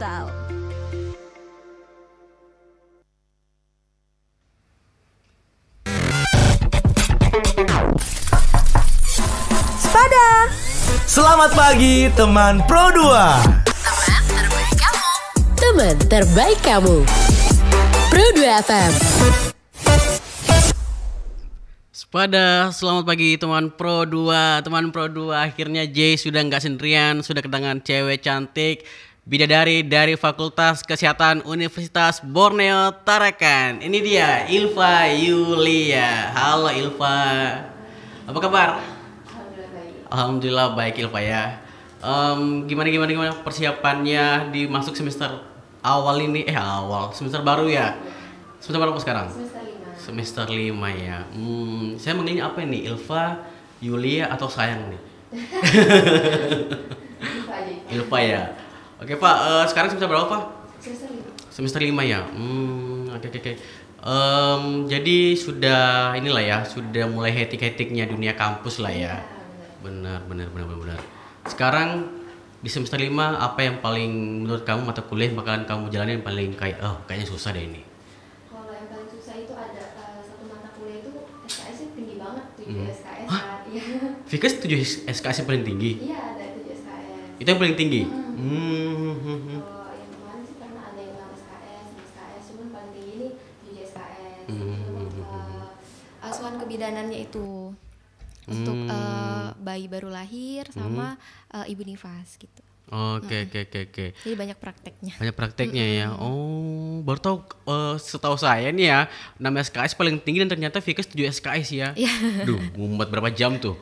Digital. Sepada. Selamat pagi teman Pro 2. Teman terbaik kamu. Teman terbaik kamu. Pro 2 FM. Pada selamat pagi teman Pro 2 Teman Pro 2 akhirnya Jay sudah nggak sendirian Sudah kedatangan cewek cantik Bidadari dari Fakultas Kesehatan Universitas Borneo Tarakan. Ini dia Ilva Yulia. Halo Ilva. Apa kabar? Alhamdulillah baik. Alhamdulillah baik Ilva ya. Um, gimana gimana gimana persiapannya dimasuk semester awal ini eh awal semester baru ya? Semester berapa sekarang? Semester lima. Semester lima ya. Hmm, saya manggilnya apa ini Ilva, Yulia atau sayang nih? Ilva ya. Oke Pak, uh, sekarang semester berapa Pak? Semester lima. Semester lima ya. oke okay, oke okay, Okay. Um, jadi sudah inilah ya, sudah mulai hetik-hetiknya dunia kampus lah ya. Benar, benar, benar, benar, benar. Sekarang di semester lima apa yang paling menurut kamu mata kuliah yang bakalan kamu jalani yang paling kayak oh kayaknya susah deh ini. Kalau yang paling susah SKS SKS yang paling tinggi? Iya, itu yang paling tinggi hmm. Hmm. Oh, yang sih karena ada yang SKS SKS paling tinggi ini SKS hmm, hmm, hmm, eh, asuhan kebidanannya itu hmm. untuk uh, eh, bayi baru lahir sama hmm. uh, ibu nifas gitu Oke oke oke oke. Jadi banyak prakteknya. Banyak prakteknya mm -hmm. ya. Oh, baru tahu uh, setahu saya nih ya, 6 SKS paling tinggi dan ternyata Vika 7 SKS ya. Iya. Duh, ngumpet berapa jam tuh?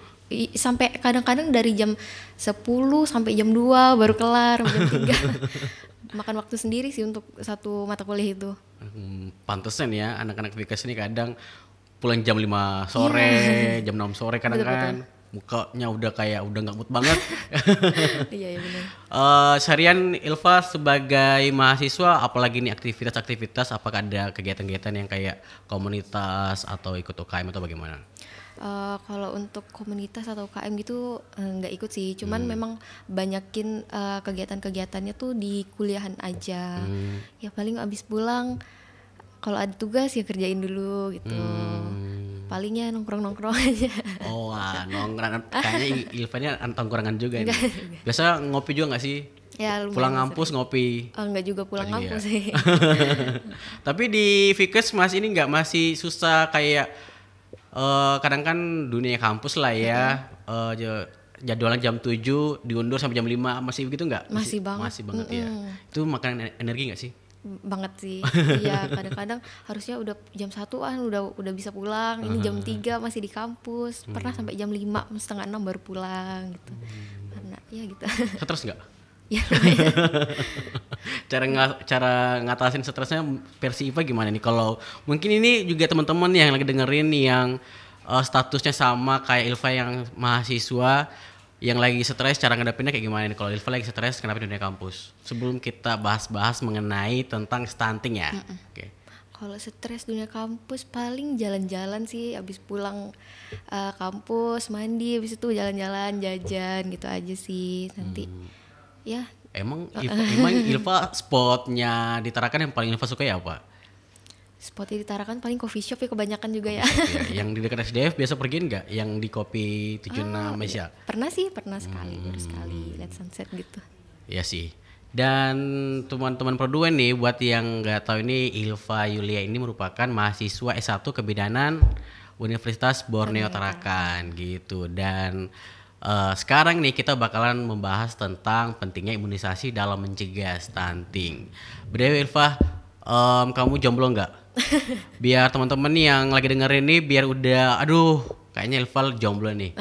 sampai kadang-kadang dari jam 10 sampai jam 2 baru kelar jam 3 makan waktu sendiri sih untuk satu mata kuliah itu hmm, pantesan ya anak-anak di ini kadang pulang jam 5 sore yeah. jam 6 sore kadang kadang mukanya udah kayak udah nggak mood banget iya iya benar uh, eh, seharian Ilva sebagai mahasiswa apalagi ini aktivitas-aktivitas apakah ada kegiatan-kegiatan yang kayak komunitas atau ikut UKM atau bagaimana Uh, kalau untuk komunitas atau KM gitu eh, nggak uh, ikut sih, cuman hmm. memang banyakin uh, kegiatan-kegiatannya tuh di kuliahan aja. Hmm. Ya paling abis pulang kalau ada tugas ya kerjain dulu gitu. Hmm. Palingnya nongkrong-nongkrong aja. Oh, wah, nongkrong kayaknya eventnya nongkrongan juga ini. Biasa ngopi juga nggak sih? Ya, pulang kampus ngopi. Oh, enggak juga pulang kampus oh, sih. Tapi di Vikes Mas ini nggak masih susah kayak uh, kadang kan dunia kampus lah ya hmm. uh, jadwalnya jam 7 diundur sampai jam 5 masih begitu nggak? Masih, masih banget. Masih banget mm -mm. ya. Itu makan energi nggak sih? banget sih. Iya, kadang-kadang harusnya udah jam satu satuan udah udah bisa pulang. Ini jam 3 ah. masih di kampus. Pernah hmm. sampai jam 5 setengah enam baru pulang gitu. Hmm. Karena ya gitu. terus nggak? Ya, cara nga, cara ngatasin stresnya versi Iva gimana nih? Kalau mungkin ini juga teman-teman yang lagi dengerin nih yang uh, statusnya sama kayak Ilva yang mahasiswa yang lagi stres cara ngadepinnya kayak gimana nih kalau Ilva lagi stres di dunia kampus. Sebelum kita bahas-bahas mengenai tentang stunting ya. Mm Oke. Okay. Kalau stres dunia kampus paling jalan-jalan sih abis pulang uh, kampus mandi abis itu jalan-jalan jajan gitu aja sih nanti. Hmm ya emang oh. Ilva, emang Ilva spotnya di Tarakan yang paling Ilva suka ya apa spot di Tarakan paling coffee shop ya kebanyakan juga ya. ya. Yang di dekat SDF biasa pergiin nggak? Yang di kopi tujuh oh, Ya. Pernah sih, pernah sekali, hmm. pernah sekali lihat sunset gitu. ya sih. Dan teman-teman produen nih buat yang nggak tahu ini Ilva Yulia ini merupakan mahasiswa S1 Kebidanan Universitas Borneo Tarakan gitu dan Uh, sekarang nih kita bakalan membahas tentang pentingnya imunisasi dalam mencegah stunting. Bdewi Ilfah, um, kamu jomblo nggak? Biar teman-teman yang lagi dengerin ini biar udah, aduh, kayaknya Elval jomblo nih.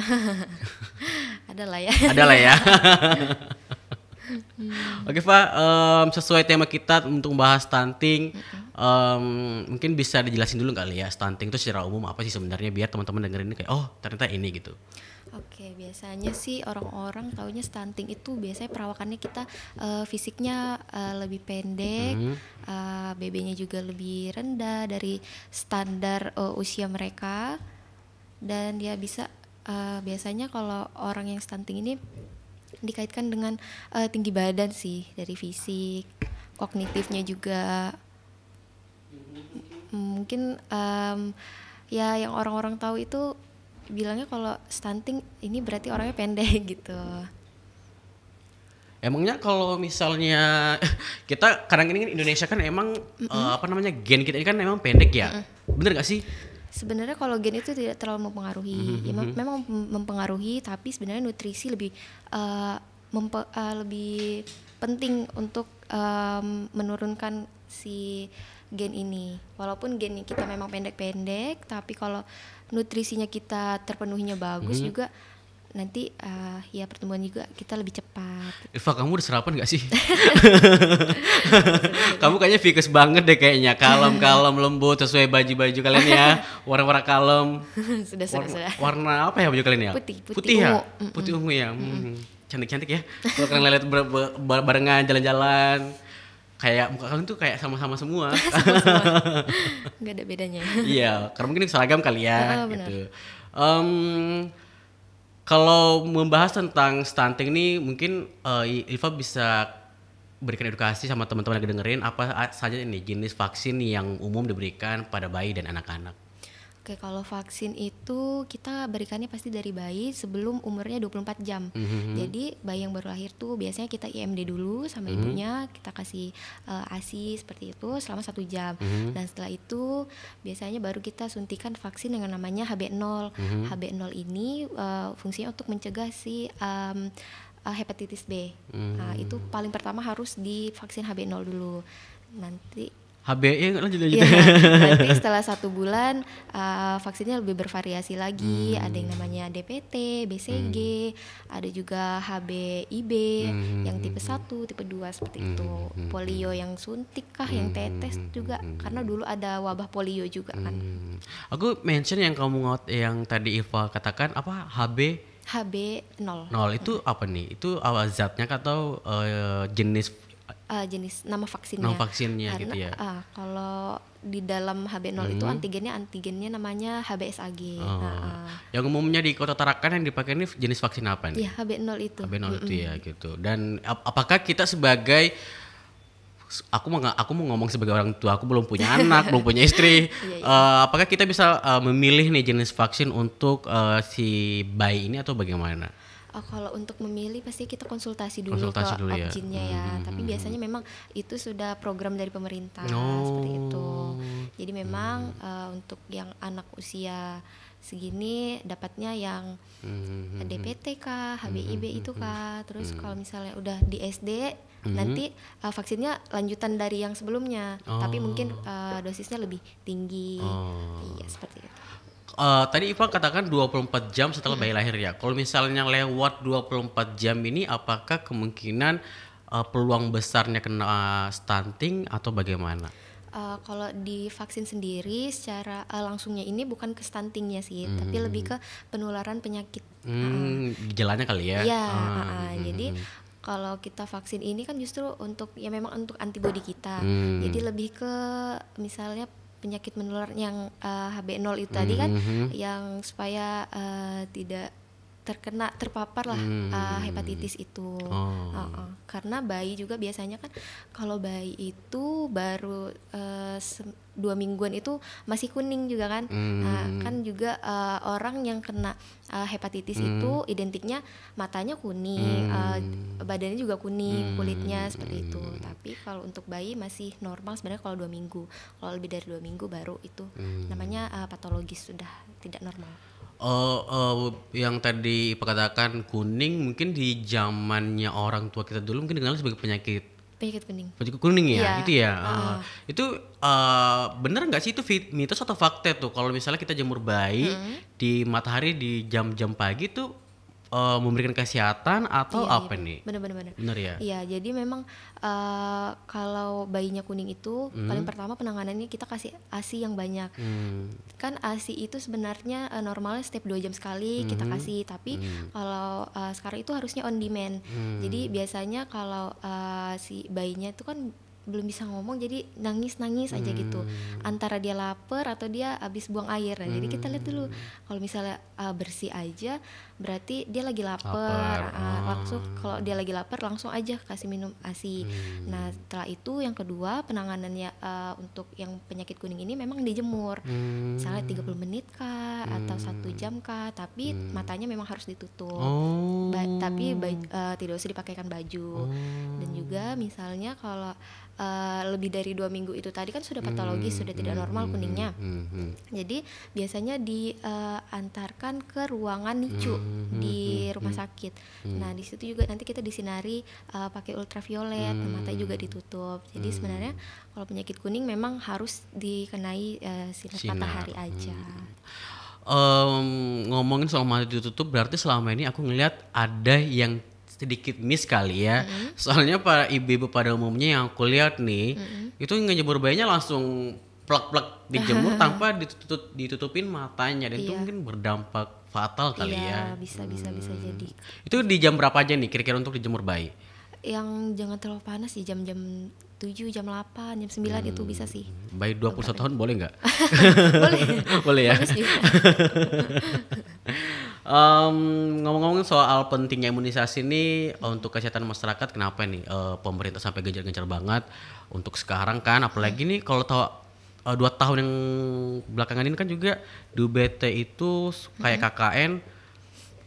Ada lah ya. Ada lah ya. hmm. Oke, Pak, um, sesuai tema kita untuk membahas stunting, um, mungkin bisa dijelasin dulu kali ya stunting itu secara umum apa sih sebenarnya biar teman-teman dengerin ini kayak oh ternyata ini gitu. Oke, biasanya sih orang-orang taunya stunting itu biasanya perawakannya kita uh, fisiknya uh, lebih pendek, mm. Mm-hmm. uh, eh, BB-nya juga lebih rendah dari standar uh, usia mereka dan dia bisa uh, biasanya kalau orang yang stunting ini dikaitkan dengan uh, tinggi badan sih dari fisik, kognitifnya juga mungkin um, ya yang orang-orang tahu itu bilangnya kalau stunting ini berarti orangnya pendek gitu. Emangnya kalau misalnya kita kadang ini kan Indonesia kan emang mm -hmm. Uh, apa namanya gen kita ini kan emang pendek ya, mm -hmm. bener gak sih? Sebenarnya kalau gen itu tidak terlalu mempengaruhi, mm -hmm. ya, mm-hmm. memang mempengaruhi tapi sebenarnya nutrisi lebih uh, uh, lebih penting untuk um, menurunkan si gen ini. Walaupun gen kita memang pendek-pendek, tapi kalau nutrisinya kita terpenuhinya bagus hmm. juga nanti uh, ya pertumbuhan juga kita lebih cepat. Eva kamu udah sarapan gak sih? kamu kayaknya fikus banget deh kayaknya kalem kalem lembut sesuai baju baju kalian ya warna-warna kalem. sudah sudah warna, sudah. Warna apa ya baju kalian ya? Putih putih, putih ya? ungu. ya mm -mm. putih ungu ya. Mm -mm. Mm -mm cantik-cantik ya. Kalau kalian lihat barengan jalan-jalan kayak muka kalian tuh kayak sama-sama semua. Gak ada bedanya. iya, karena mungkin seragam kali ya oh, gitu. Um, kalau membahas tentang stunting ini mungkin uh, eh, Ilva bisa berikan edukasi sama teman-teman yang dengerin apa saja ini jenis vaksin yang umum diberikan pada bayi dan anak-anak. Oke, kalau vaksin itu kita berikannya pasti dari bayi sebelum umurnya 24 jam. Mm -hmm. Jadi bayi yang baru lahir tuh biasanya kita IMD dulu sama mm -hmm. ibunya, kita kasih uh, eh, ASI seperti itu selama satu jam. Mm -hmm. Nah, Dan setelah itu biasanya baru kita suntikan vaksin dengan namanya HB0. Mm -hmm. HB0 ini uh, fungsinya untuk mencegah si um, uh, hepatitis B. Mm -hmm. Nah, itu paling pertama harus divaksin HB0 dulu. Nanti HBE kan lanjut lanjut. Ya, nanti setelah satu bulan uh, vaksinnya lebih bervariasi lagi. Hmm. Ada yang namanya DPT, BCG, hmm. ada juga HBIB hmm. yang tipe satu, tipe dua seperti hmm. itu. Hmm. Hmm. Polio yang suntik kah, hmm. yang tetes hmm. juga hmm. karena dulu ada wabah polio juga kan. hmm. kan. Aku mention yang kamu ngot yang tadi Iva katakan apa HB HB 0. 0 itu apa nih? Itu awal zatnya atau uh, jenis uh, jenis nama vaksinnya. Nama vaksinnya Karena, gitu ya. Uh, kalau di dalam HB0 hmm. itu antigennya antigennya namanya HBsAg. Oh. Nah, uh. Yang umumnya di Kota Tarakan yang dipakai ini jenis vaksin apa nih? Ya HB0 itu. HB0 mm -mm. itu ya gitu. Dan ap apakah kita sebagai aku mau aku mau ngomong sebagai orang tua aku belum punya anak belum punya istri Uh, apakah kita bisa uh, memilih nih jenis vaksin untuk uh, si bayi ini atau bagaimana uh, kalau untuk memilih pasti kita konsultasi dulu konsultasi ke dulu ya, ya. Hmm. hmm tapi hmm, biasanya hmm. memang itu sudah program dari pemerintah oh. seperti itu oh, jadi gitu. memang hmm. uh, untuk yang anak usia segini dapatnya yang hmm. DPT kah, HBIB hmm. itu kah, terus hmm. kalau misalnya udah di SD nanti uh, vaksinnya lanjutan dari yang sebelumnya, oh. tapi mungkin uh, dosisnya lebih tinggi, oh. iya seperti itu uh, tadi Iva katakan 24 jam setelah iya. bayi lahir ya. Kalau misalnya lewat 24 jam ini apakah kemungkinan uh, peluang besarnya kena eh, stunting atau bagaimana? Uh, kalau di vaksin sendiri secara uh, langsungnya ini bukan ke stuntingnya sih, hmm. tapi lebih ke penularan penyakit. Hmm, uh, gejalanya kali ya? Iya, uh, uh, uh, hmm. jadi hmm, hmm. kalau kita vaksin ini kan justru untuk ya memang untuk antibodi kita. Hmm. Jadi lebih ke misalnya penyakit menular yang uh, eh, HB0 itu mm -hmm. tadi kan mhm. yang supaya uh, tidak terkena terpapar lah hmm. uh, hepatitis itu oh. uh, uh. karena bayi juga biasanya kan kalau bayi itu baru uh, dua mingguan itu masih kuning juga kan ah, hmm. uh, kan juga uh, orang yang kena uh, hepatitis hmm. itu identiknya matanya kuning hmm. uh, badannya juga kuning hmm. kulitnya seperti hmm. itu tapi kalau untuk bayi masih normal sebenarnya kalau dua minggu kalau lebih dari dua minggu baru itu hmm. namanya uh, patologis sudah tidak normal Uh, uh, yang tadi perkatakan kuning mungkin di zamannya orang tua kita dulu mungkin dikenal sebagai penyakit penyakit kuning penyakit kuning ya, yeah. itu ya uh. Uh, itu uh, eh, benar nggak sih itu mitos atau fakta tuh kalau misalnya kita jemur bayi hmm. di matahari di jam-jam pagi tuh uh, memberikan kesehatan atau iya, iya apa iya. nih? Bener-bener. Bener ya. Iya, jadi memang uh, kalau bayinya kuning itu hmm. paling pertama penanganannya kita kasih asi yang banyak. Hmm. Kan asi itu sebenarnya uh, normalnya setiap dua jam sekali hmm. kita kasih, tapi hmm. kalau uh, sekarang itu harusnya on demand. Hmm. Jadi biasanya kalau uh, si bayinya itu kan belum bisa ngomong jadi nangis nangis aja hmm. gitu antara dia lapar atau dia habis buang air nah, hmm. jadi kita lihat dulu hmm. kalau misalnya uh, bersih aja berarti dia lagi lapar, lapar. Uh, langsung kalau dia lagi lapar langsung aja kasih minum asi hmm. nah setelah itu yang kedua penanganannya uh, untuk yang penyakit kuning ini memang dijemur hmm. misalnya 30 menit kah hmm. atau satu hmm. jam kah tapi hmm. matanya memang harus ditutup oh. ba tapi ba uh, tidak usah dipakaikan baju oh. dan juga misalnya kalau uh, lebih dari dua minggu itu tadi kan sudah patologi hmm, sudah tidak hmm, normal hmm, kuningnya hmm, hmm, jadi biasanya diantarkan eh, uh, ke ruangan NICU hmm, hmm, hmm, di hmm, rumah sakit hmm. nah di situ juga nanti kita disinari uh, pakai ultraviolet hmm, mata juga ditutup jadi hmm. sebenarnya kalau penyakit kuning memang harus dikenai uh, sinar, sinar matahari aja hmm. um, ngomongin soal mata ditutup berarti selama ini aku ngelihat ada yang sedikit miss kali ya. Mm-hmm. Soalnya para ibu-ibu pada umumnya yang aku lihat nih, mm-hmm. itu ngejemur bayinya langsung plek-plek dijemur tanpa ditutup, ditutupin matanya dan iya. itu mungkin berdampak fatal kali iya, ya. bisa bisa hmm. bisa jadi. Itu di jam berapa aja nih kira-kira untuk dijemur bayi? Yang jangan terlalu panas di jam-jam 7, jam 8, jam 9 hmm. itu bisa sih. Bayi 21 satu tahun boleh nggak? boleh. boleh ya. Um, ngomong-ngomong soal pentingnya imunisasi ini untuk kesehatan masyarakat, kenapa nih uh, pemerintah sampai gencar-gencar banget untuk sekarang kan? Apalagi nih kalau tahu uh, dua tahun yang belakangan ini kan juga di BT itu kayak hmm. KKN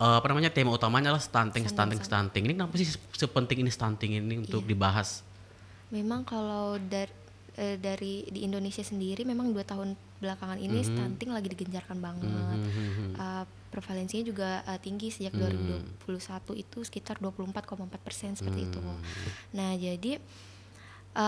uh, eh, apa namanya tema utamanya adalah stunting, stunting, stunting. Ini kenapa sih sepenting ini stunting ini untuk iya. dibahas? Memang kalau dari e, dari di Indonesia sendiri memang dua tahun belakangan ini mm -hmm. stunting lagi digencarkan banget. Mm -hmm. Mhm. e, eh, prevalensinya juga e, tinggi sejak mm. 2021 itu sekitar 24,4 persen seperti mm. itu. Hmm. Nah jadi e,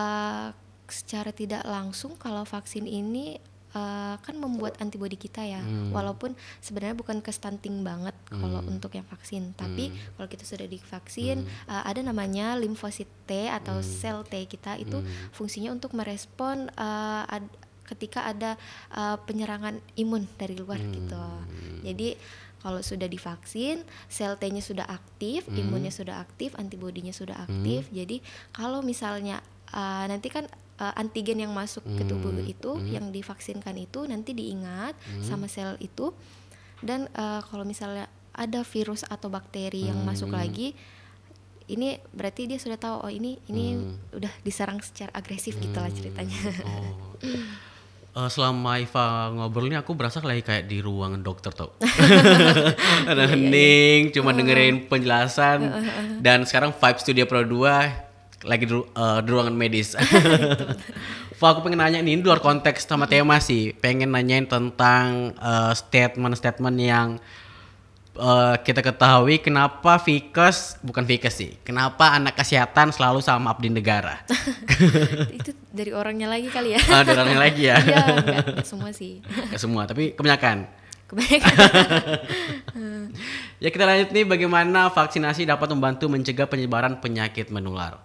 secara tidak langsung kalau vaksin ini uh, kan membuat antibodi kita ya hmm. walaupun sebenarnya bukan ke stunting banget kalau hmm. untuk yang vaksin tapi hmm. kalau kita sudah divaksin hmm. uh, ada namanya limfosit T atau hmm. sel T kita itu hmm. fungsinya untuk merespon uh, ad, ketika ada uh, penyerangan imun dari luar hmm. gitu jadi kalau sudah divaksin sel T-nya sudah aktif hmm. imunnya sudah aktif antibodinya sudah aktif hmm. jadi kalau misalnya uh, nanti kan uh, antigen yang masuk hmm. ke tubuh hmm, itu hmm. yang divaksinkan itu nanti diingat hmm. sama sel itu dan uh, kalau misalnya ada virus atau bakteri hmm. yang masuk lagi ini berarti dia sudah tahu oh ini ini hmm. udah diserang secara agresif hmm. gitulah ceritanya. Oh. uh, selama Iva ngobrol ini aku berasa lagi kayak di ruangan dokter tau ada iya, hening iya, iya. cuma dengerin penjelasan dan sekarang Vibe Studio Pro 2 lagi di, uh, di ruangan medis. aku pengen nanya nih, ini di luar konteks sama tema sih. Pengen nanyain tentang eh, statement-statement uh, yang uh, kita ketahui kenapa Vikas, bukan Vikas sih, kenapa anak kesehatan selalu sama abdi negara. Itu dari orangnya lagi kali ya. Ah, dari orangnya lagi ya. Iya, semua sih. Gak semua, tapi kebanyakan kebanyakan. ya kita lanjut nih bagaimana vaksinasi dapat membantu mencegah penyebaran penyakit menular.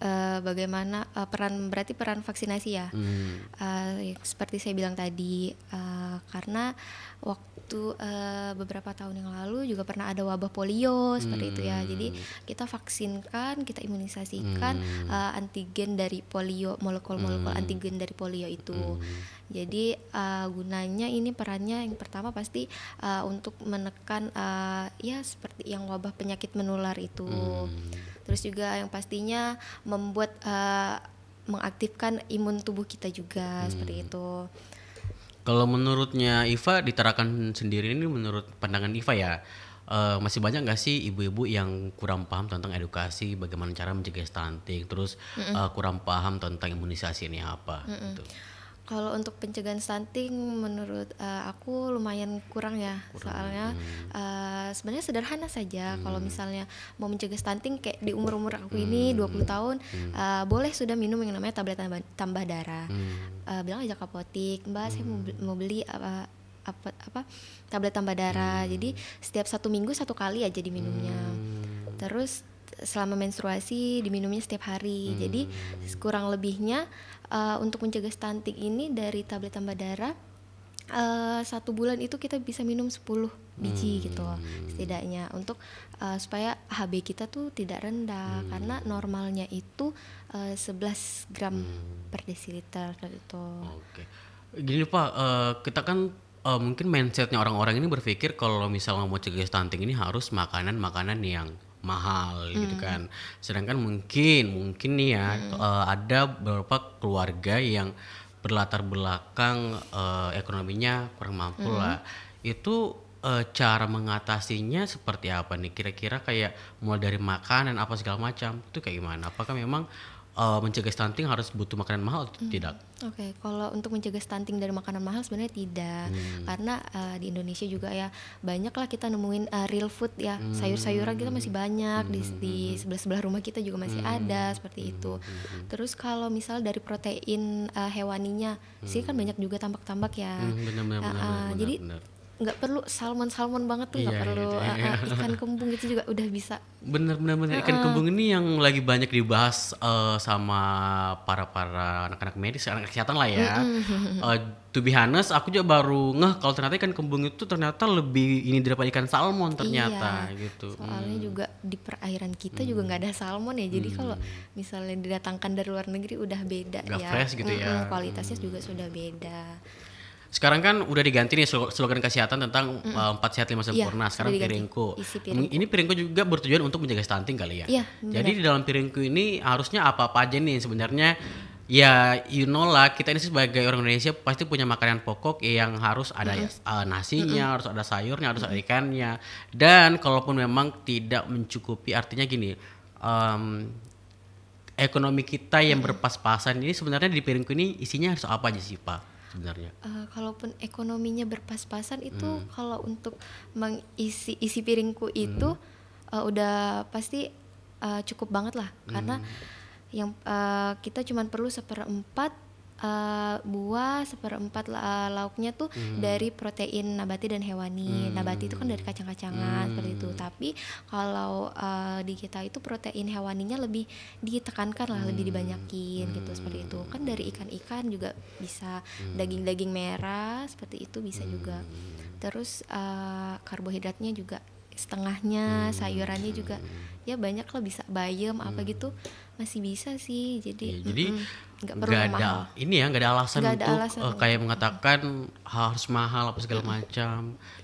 Eh, bagaimana uh, peran berarti peran vaksinasi ya. Hmm. Uh, seperti saya bilang tadi uh, karena waktu waktu uh, beberapa tahun yang lalu juga pernah ada wabah polio seperti itu ya. Jadi hmm. kita vaksinkan, kita imunisasikan hmm. uh, antigen dari polio, molekul-molekul hmm. antigen dari polio itu. Hmm. Jadi uh, gunanya ini perannya yang pertama pasti uh, untuk menekan uh, ya seperti yang wabah penyakit menular itu. Hmm. Terus juga yang pastinya membuat uh, mengaktifkan imun tubuh kita juga hmm. seperti itu. Kalau menurutnya Iva diterapkan sendiri ini menurut pandangan Iva ya uh, masih banyak nggak sih ibu-ibu yang kurang paham tentang edukasi bagaimana cara mencegah stunting terus mm -mm. Uh, kurang paham tentang imunisasi ini apa mm -mm. gitu kalau untuk pencegahan stunting menurut uh, aku lumayan kurang ya kurang, soalnya hmm. uh, sebenarnya sederhana saja hmm. kalau misalnya mau mencegah stunting kayak di umur umur aku ini hmm, dua 20 hmm. tahun hmm. uh, boleh sudah minum yang namanya tablet tambah, tambah darah hmm. uh, bilang aja ke apotik mbak hmm. saya mau beli, hmm. mau beli apa apa, apa tablet tambah darah hmm. jadi setiap satu minggu satu kali aja diminumnya hmm. terus selama menstruasi diminumnya setiap hari hmm. jadi kurang lebihnya uh, untuk mencegah stunting ini dari tablet tambah darah uh, satu bulan itu kita bisa minum 10 biji hmm. gitu setidaknya untuk uh, supaya HB kita tuh tidak rendah hmm. karena normalnya itu uh, 11 gram hmm. per desiliter gitu. Oke. Okay. Gini Pak, uh, kita kan uh, mungkin mindsetnya orang-orang ini berpikir kalau misalnya mau cegah stunting ini harus makanan-makanan yang mahal hmm. gitu kan. Sedangkan mungkin mungkin nih ya hmm. uh, ada beberapa keluarga yang berlatar belakang uh, ekonominya kurang mampu hmm. lah. Itu uh, cara mengatasinya seperti apa nih? Kira-kira kayak mulai dari makanan apa segala macam itu kayak gimana? Apakah memang uh, mencegah stunting harus butuh makanan mahal atau hmm. tidak? Oke, okay. kalau untuk mencegah stunting dari makanan mahal sebenarnya tidak, hmm. karena uh, di Indonesia juga ya banyaklah kita nemuin uh, real food ya hmm. sayur-sayuran kita masih banyak hmm. di, di sebelah-sebelah rumah kita juga masih hmm. ada seperti hmm. itu. Hmm. hmm. Terus kalau misal dari protein uh, hewaninya hmm. sih kan hmm. banyak juga tambak tambak ya. Hmm, benar, benar, uh, benar, benar, jadi benar nggak perlu salmon salmon banget tuh nggak iya, perlu gitu, eh, iya, iya. Uh, ikan kembung itu juga udah bisa bener bener bener ikan uh, kembung ini yang lagi banyak dibahas uh, sama para para anak anak medis anak kesehatan lah ya mm uh, to be honest aku juga baru ngeh kalau ternyata ikan kembung itu ternyata lebih ini daripada ikan salmon ternyata iya, gitu soalnya hmm. juga di perairan kita hmm. juga nggak ada salmon ya jadi hmm. kalau misalnya didatangkan dari luar negeri udah beda udah ya fresh gitu ya kualitasnya hmm. juga sudah beda sekarang kan udah diganti nih slogan kesehatan tentang eh, empat hmm. sehat lima iya, sempurna. Ya, Sekarang piringku. piringku. Ini piringku juga bertujuan untuk menjaga stunting kali ya. ya Jadi di dalam piringku ini harusnya apa-apa aja nih sebenarnya ya you know lah kita ini sebagai orang Indonesia pasti punya makanan pokok yang harus ada mm -hmm. uh, nasinya, mm -hmm. harus ada sayurnya, harus mm -hmm. ada ikannya. Dan kalaupun memang tidak mencukupi artinya gini, um, ekonomi kita yang mm -hmm. berpas-pasan ini sebenarnya di piringku ini isinya harus apa aja sih, Pak? sebenarnya? Uh, eh, kalaupun ekonominya berpas-pasan itu hmm. kalau untuk mengisi isi piringku hmm. itu hmm. uh, udah pasti uh, cukup banget lah karena hmm. yang uh, kita cuma perlu seperempat Eh, buah seperempat uh, lauknya tuh hmm. dari protein nabati dan hewani. Hmm. Nabati itu kan dari kacang-kacangan hmm. seperti itu. Tapi kalau uh, di kita itu protein hewaninya lebih ditekankan lah, hmm. lebih dibanyakin hmm. gitu seperti itu. Hmm. Kan dari ikan-ikan juga bisa hmm. daging-daging merah seperti itu bisa hmm. juga. Terus uh, karbohidratnya juga setengahnya hmm. sayurannya juga ya banyak lah bisa bayam hmm. apa gitu masih bisa sih jadi ya, jadi nggak mm, perlu ada mahal. ini ya nggak ada alasan gak ada untuk alasan uh, kayak mengatakan harus mahal apa segala hmm. macam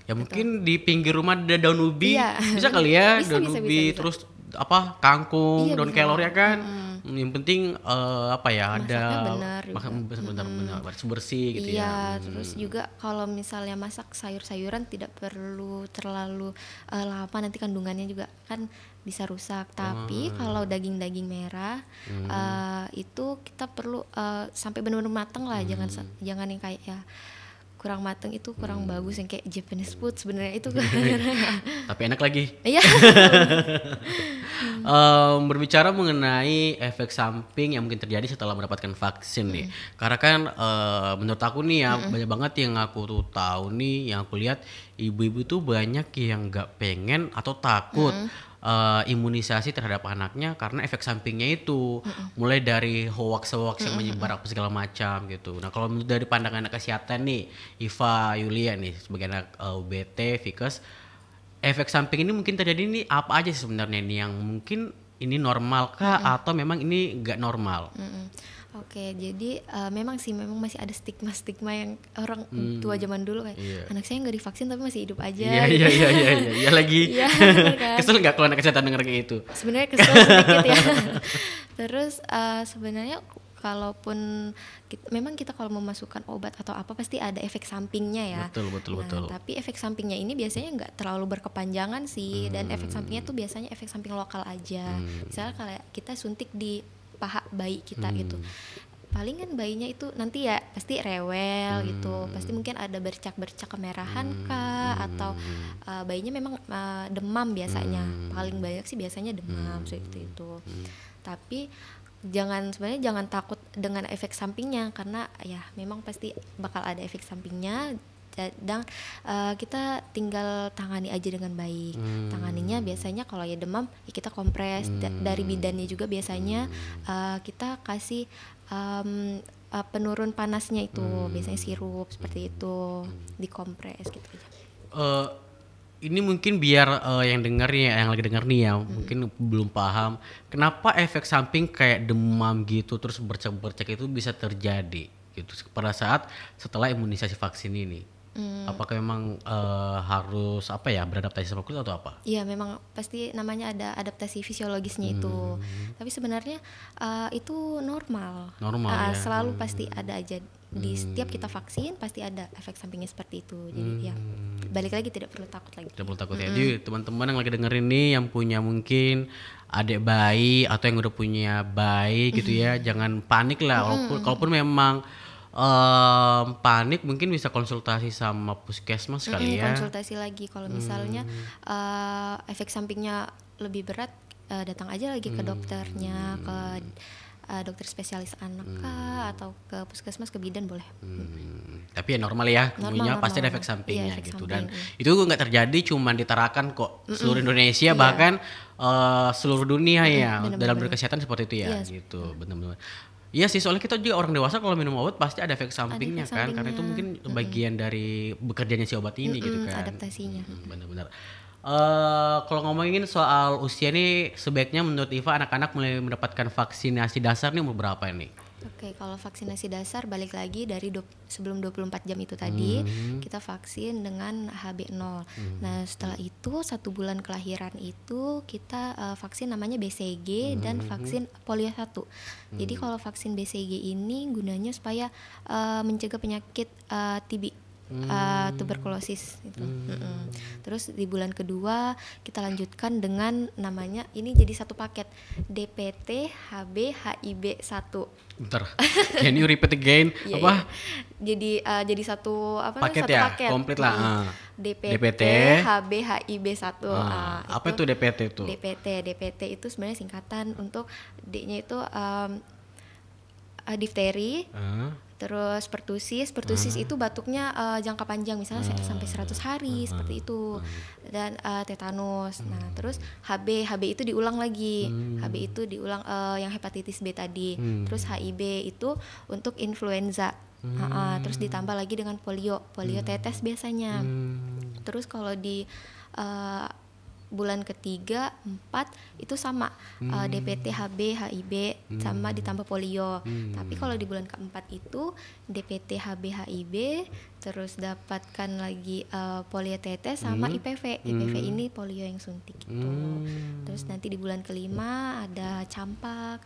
ya Betul. mungkin di pinggir rumah ada daun ubi iya. bisa kali ya bisa, daun bisa, ubi bisa, bisa. terus apa kangkung iya, daun kelor ya kan hmm yang penting uh, apa ya masaknya ada benar makan benar-benar bersih gitu iya, ya. Iya, terus hmm. juga kalau misalnya masak sayur-sayuran tidak perlu terlalu uh, lama nanti kandungannya juga kan bisa rusak. Tapi oh. kalau daging-daging merah hmm. uh, itu kita perlu uh, sampai benar-benar matang lah, hmm. jangan jangan yang kayak ya kurang mateng itu kurang hmm. bagus yang kayak Japanese food sebenarnya itu kan. tapi enak lagi iya um, berbicara mengenai efek samping yang mungkin terjadi setelah mendapatkan vaksin hmm. nih karena kan uh, menurut aku nih ya hmm. banyak banget yang aku tuh tahu nih yang aku lihat ibu-ibu tuh banyak yang nggak pengen atau takut hmm uh, imunisasi terhadap anaknya karena efek sampingnya itu mulai dari hoax-hoax mm yang menyebar apa segala macam gitu. Nah kalau dari pandangan anak kesehatan nih, Iva Yulia nih sebagai anak uh, eh, UBT, Vikas, efek samping ini mungkin terjadi ini apa aja sebenarnya ini yang mungkin ini normal kah mm-hmm. atau memang ini nggak normal? Mm-hmm Oke, jadi uh, memang sih memang masih ada stigma-stigma yang orang hmm. tua zaman dulu kayak iya. anak saya nggak divaksin tapi masih hidup aja. Iya iya iya iya iya, iya lagi. Iya kan? Kesel nggak kalau anak kesehatan denger kayak itu? Sebenarnya kesel sedikit ya. Terus uh, sebenarnya kalaupun kita, memang kita kalau memasukkan obat atau apa pasti ada efek sampingnya ya. Betul betul nah, betul. Tapi efek sampingnya ini biasanya nggak terlalu berkepanjangan sih hmm. dan efek sampingnya hmm. tuh biasanya efek samping lokal aja. Hmm. Misalnya kalau kita suntik di paha bayi kita hmm. gitu paling kan bayinya itu nanti ya pasti rewel hmm. gitu pasti mungkin ada bercak-bercak kemerahan hmm. kah atau uh, bayinya memang uh, demam biasanya hmm. paling banyak sih biasanya demam hmm. seperti itu hmm. tapi jangan sebenarnya jangan takut dengan efek sampingnya karena ya memang pasti bakal ada efek sampingnya dan uh, eh, kita tinggal tangani aja dengan baik hmm. tanganinya biasanya kalau ya demam ya kita kompres hmm. dari bidannya juga biasanya uh, kita kasih um, uh, penurun panasnya itu hmm. biasanya sirup seperti itu dikompres gitu aja. Uh, ini mungkin biar uh, yang dengar nih yang lagi dengar nih ya hmm. mungkin belum paham kenapa efek samping kayak demam gitu terus bercak-bercak itu bisa terjadi gitu pada saat setelah imunisasi vaksin ini. Hmm. Apakah memang uh, harus apa ya beradaptasi sama kulit atau apa? Iya, memang pasti namanya ada adaptasi fisiologisnya hmm. itu. Tapi sebenarnya uh, itu normal. Normal. Uh, ya? Selalu hmm. pasti ada aja di hmm. setiap kita vaksin pasti ada efek sampingnya seperti itu. Jadi ya, hmm. ya balik lagi tidak perlu takut lagi. Tidak perlu takut hmm. ya. Jadi teman-teman yang lagi denger ini yang punya mungkin adik bayi atau yang udah punya bayi gitu ya, jangan panik lah. Walaupun, kalaupun memang um, panik mungkin bisa konsultasi sama puskesmas mm -hmm, ya. Konsultasi lagi kalau misalnya hmm. uh, efek sampingnya lebih berat uh, datang aja lagi ke hmm. dokternya ke uh, dokter spesialis anak hmm. atau ke puskesmas ke bidan boleh. Hmm. Tapi ya normal ya, normal, pasti ada efek sampingnya iya, efek gitu samping, dan iya. itu itu nggak terjadi cuma diterakan kok mm -mm. seluruh Indonesia iya. bahkan uh, seluruh dunia mm -hmm. ya bener -bener. dalam berkesehatan seperti itu ya yes. Iya. gitu benar-benar. Iya sih, soalnya kita juga orang dewasa kalau minum obat pasti ada efek sampingnya, ada efek sampingnya. kan, karena itu mungkin bagian mm-hmm. dari bekerjanya si obat ini mm-hmm, gitu kan. Adaptasinya. mm benar-benar. Uh, kalau ngomongin soal usia nih, sebaiknya menurut Iva anak-anak mulai mendapatkan vaksinasi dasar nih umur berapa nih? okay, kalau vaksinasi dasar balik lagi dari do, sebelum 24 jam itu tadi, hmm. kita vaksin dengan HB0. Hmm. Nah, setelah itu satu bulan kelahiran itu kita uh, vaksin namanya BCG hmm. dan vaksin polio 1. Hmm. Jadi kalau vaksin BCG ini gunanya supaya uh, mencegah penyakit uh, eh, TB hmm. uh, tuberkulosis gitu. Hmm. Hmm. Terus di bulan kedua kita lanjutkan dengan namanya ini jadi satu paket DPT HB HIB 1. Bentar. Can you repeat again? yeah, apa? Yeah. Jadi uh, jadi satu apa paket satu ya? paket. Komplit lah. Hmm. Ah. DPT, DPT HB HIB 1. uh, ah. ah, apa itu, DPT itu? DPT DPT itu sebenarnya singkatan untuk D-nya itu um, difteri. Uh Terus pertusis, pertusis hmm. itu batuknya uh, jangka panjang misalnya hmm. sampai 100 hari hmm. seperti itu. Hmm. Dan uh, tetanus. Nah, hmm. Nah, terus HB, HB itu diulang lagi. Hmm. HB itu diulang uh, yang hepatitis B tadi. Hmm. Terus HIB itu untuk influenza. Hmm. Uh, terus ditambah lagi dengan polio, polio hmm. tetes biasanya. Hmm. Terus kalau di bulan ketiga empat itu sama eh, hmm. uh, DPT HB HIB hmm. sama ditambah polio hmm. tapi kalau di bulan keempat itu DPT HB HIB terus dapatkan lagi uh, polio TT sama hmm. IPV IPV hmm. ini polio yang suntik itu hmm. terus nanti di bulan kelima ada campak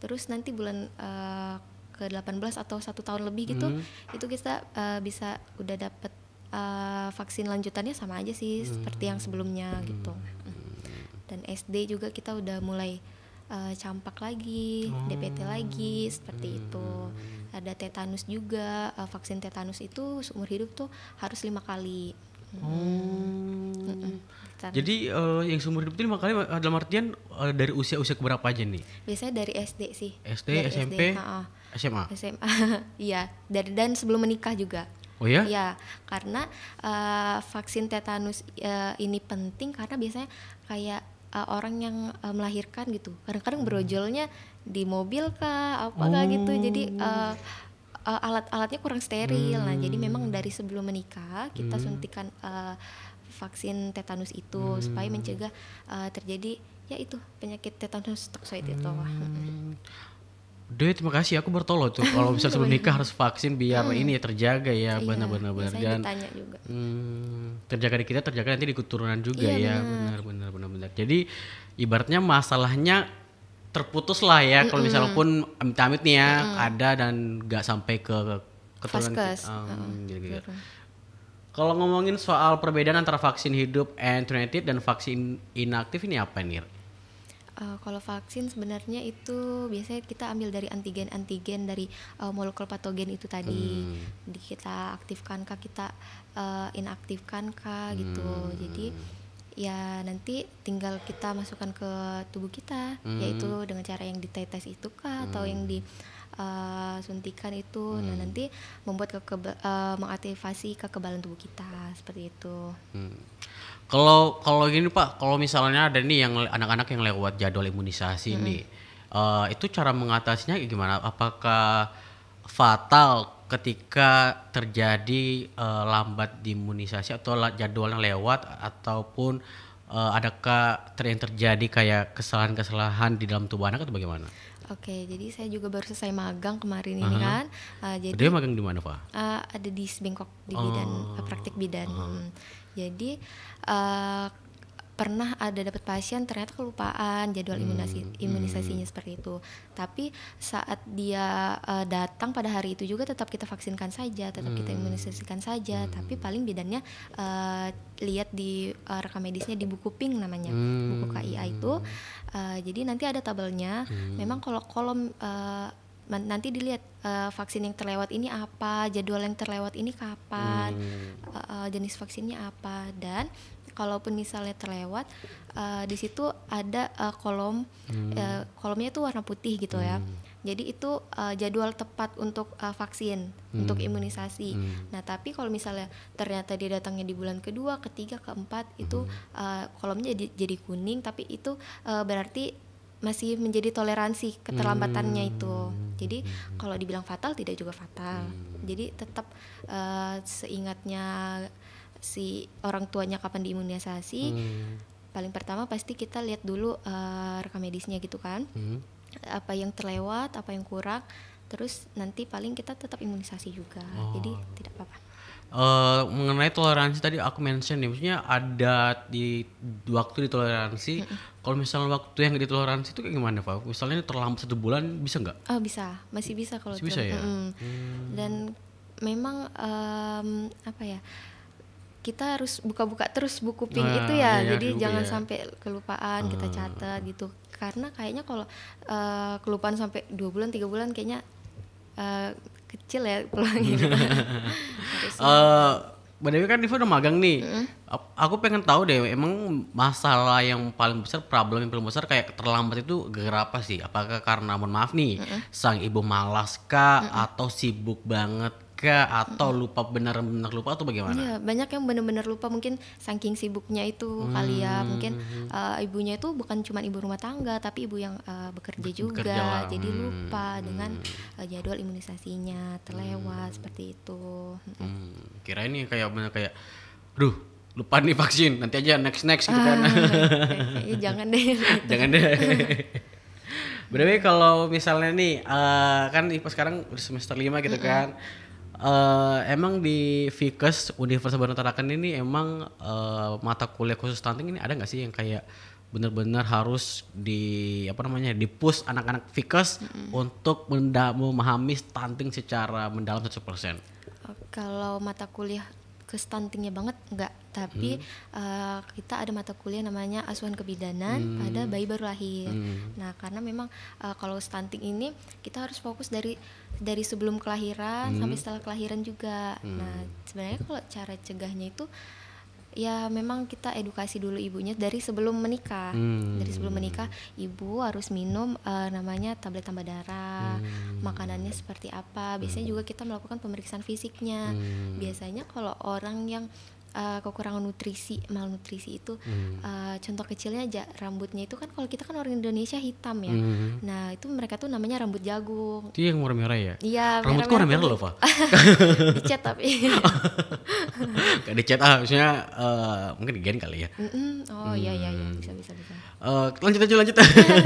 terus nanti bulan uh, ke 18 atau satu tahun lebih gitu hmm. itu kita uh, bisa udah dapat uh, vaksin lanjutannya sama aja sih hmm. seperti yang sebelumnya gitu. hmm. gitu dan SD juga kita udah mulai uh, campak lagi hmm. DPT lagi seperti hmm. itu ada tetanus juga uh, vaksin tetanus itu seumur hidup tuh harus lima kali hmm. hmm. Jadi uh, yang seumur hidup itu lima kali dalam artian uh, dari usia-usia berapa aja nih? Biasanya dari SD sih. SD, dari SMP, SD, SMA. SMA. Iya, dari dan sebelum menikah juga. Oh ya? Iya, karena uh, vaksin tetanus uh, ini penting karena biasanya kayak uh, orang yang uh, melahirkan gitu. Kadang-kadang hmm. brojolnya di mobil kah, apa oh. gitu. Jadi uh, uh, alat-alatnya kurang steril. Hmm. Nah, jadi memang hmm. dari sebelum menikah kita hmm. suntikan uh, vaksin tetanus itu hmm. supaya mencegah uh, terjadi ya itu penyakit tetanus toxoid hmm. itu. Hmm. Duh terima kasih. Aku bertolak tuh. Kalau misalnya sebelum nikah harus vaksin biar hmm. ini terjaga ya, iya, benar-benar iya, Dan ditanya juga. Hmm, terjaga di kita, terjaga nanti di keturunan juga iya, ya, benar-benar benar-benar. Jadi ibaratnya masalahnya terputus lah ya. Mm -mm. Kalau misalnya pun amit-amit nih ya mm -mm. ada dan nggak sampai ke keturunan. kita Um, oh, Kalau ngomongin soal perbedaan antara vaksin hidup and dan vaksin inaktif ini apa nih? Uh, kalau vaksin sebenarnya itu biasanya kita ambil dari antigen-antigen dari uh, molekul patogen itu tadi hmm. kita aktifkan kah kita uh, inaktifkan kah gitu. hmm. gitu. Jadi ya nanti tinggal kita masukkan ke tubuh kita hmm. yaitu dengan cara yang ditetes itu kah hmm. atau yang hmm. di uh, suntikan itu nah, hmm. nah nanti membuat uh, mengaktifasi kekebalan tubuh kita seperti itu. Hmm. Kalau kalau gini Pak, kalau misalnya ada nih yang anak-anak yang lewat jadwal imunisasi -hmm. nih, uh, itu cara mengatasinya gimana? Apakah fatal ketika terjadi uh, lambat di imunisasi atau jadwalnya lewat ataupun uh, adakah ter yang terjadi kayak kesalahan-kesalahan di dalam tubuh anak atau bagaimana? Oke, jadi saya juga baru selesai magang kemarin uh -huh. ini kan. Uh, jadi Dia magang di mana, Pak? Uh, ada di Bangkok di oh. bidan praktik bidan. Uh -huh. Mm jadi uh, pernah ada dapat pasien ternyata kelupaan jadwal hmm, hmm. imunisasinya hmm. seperti itu. Tapi saat dia uh, datang pada hari itu juga tetap kita vaksinkan saja, tetap hmm. kita imunisasikan saja, hmm. tapi paling bedanya uh, eh, lihat di uh, rekam medisnya di buku pink namanya, hmm. buku KIA itu. Uh, jadi nanti ada tabelnya. Hmm. Memang kalau kolom uh, nanti dilihat uh, vaksin yang terlewat ini apa jadwal yang terlewat ini kapan hmm. uh, jenis vaksinnya apa dan kalaupun misalnya terlewat uh, di situ ada uh, kolom hmm. uh, kolomnya itu warna putih gitu ya. hmm. ya jadi itu uh, jadwal tepat untuk uh, vaksin, hmm. untuk imunisasi. Hmm. Nah, tapi kalau misalnya ternyata dia datangnya di bulan kedua, ketiga, keempat, hmm. itu uh, kolomnya jadi, jadi kuning, tapi itu uh, berarti masih menjadi toleransi keterlambatannya hmm. itu. Jadi kalau dibilang fatal tidak juga fatal. Hmm. Jadi tetap uh, seingatnya si orang tuanya kapan diimunisasi. Hmm. Paling pertama pasti kita lihat dulu uh, rekam medisnya gitu kan. Hmm. Apa yang terlewat, apa yang kurang. Terus nanti paling kita tetap imunisasi juga. Oh. Jadi tidak apa-apa uh, mengenai toleransi tadi aku mention nih maksudnya ada di waktu di toleransi mm kalau misalnya waktu yang di toleransi itu kayak gimana Pak? Misalnya terlambat satu bulan bisa nggak? Oh bisa, masih bisa kalau bisa ya. Hmm. Dan memang um, apa ya? Kita harus buka-buka terus buku pink nah, itu ya, iya, jadi jangan iya. sampai kelupaan kita ah. catat gitu. Karena kayaknya kalau uh, kelupaan sampai dua bulan tiga bulan kayaknya uh, kecil ya peluangnya. uh, eh, Mbak Dewi kan Diva udah magang nih. Mm. Aku pengen tahu deh, emang masalah yang paling besar, problem yang paling besar kayak terlambat itu gara apa sih? Apakah karena mohon maaf nih, mm sang ibu malas kah atau sibuk banget kah atau lupa benar-benar lupa atau bagaimana? Iya, banyak yang benar-benar lupa mungkin saking sibuknya itu hmm. kali ya. Hmm. Mungkin uh, ibunya itu bukan cuma ibu rumah tangga tapi ibu yang uh, bekerja Be juga. Jadi hmm. lupa dengan uh, jadwal imunisasinya terlewat hmm. seperti itu. Hmm. Kira ini kayak benar kayak duh lupa nih vaksin nanti aja next next gitu kan. ah, kan jangan deh jangan deh berarti kalau misalnya nih uh, kan IPA sekarang semester lima gitu mm -hmm. kan uh, emang di vikes Universitas Bandung Tarakan ini emang uh, mata kuliah khusus stunting ini ada nggak sih yang kayak benar-benar harus di apa namanya di push anak-anak vikes mm-hmm. untuk menda- memahami stunting secara mendalam 100%. Kalau mata kuliah ke stuntingnya banget enggak tapi hmm. uh, kita ada mata kuliah namanya asuhan kebidanan hmm. pada bayi baru lahir hmm. nah karena memang uh, kalau stunting ini kita harus fokus dari dari sebelum kelahiran hmm. sampai setelah kelahiran juga hmm. nah sebenarnya kalau cara cegahnya itu uh, ya memang kita edukasi dulu ibunya dari sebelum menikah hmm. dari sebelum menikah ibu harus minum uh, namanya tablet tambah darah hmm. makanannya seperti apa biasanya juga kita melakukan pemeriksaan fisiknya hmm. biasanya kalau orang yang uh, kekurangan nutrisi malnutrisi itu hmm. uh, contoh kecilnya aja rambutnya itu kan kalau kita kan orang Indonesia hitam ya hmm. nah itu mereka tuh namanya rambut jagung itu yang merah-merah ya iya rambut merah merah loh pak dicat tapi gak dicat ah maksudnya uh, mungkin digen kali ya mm -mm. oh iya hmm. iya ya. bisa bisa bisa uh, lanjut aja lanjut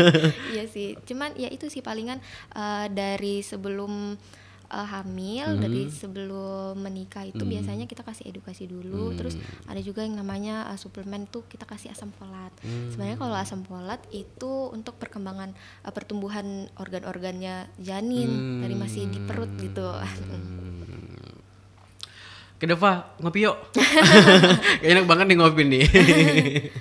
iya sih cuman ya itu sih palingan uh, dari sebelum uh, hamil hmm. dari sebelum menikah itu hmm. biasanya kita kasih edukasi dulu hmm. terus ada juga yang namanya uh, suplemen tuh kita kasih asam folat hmm. sebenarnya kalau asam folat itu untuk perkembangan uh, pertumbuhan organ-organnya janin hmm. dari masih di perut gitu hmm. Ke ngopi yuk. Enak banget nih ngopi nih.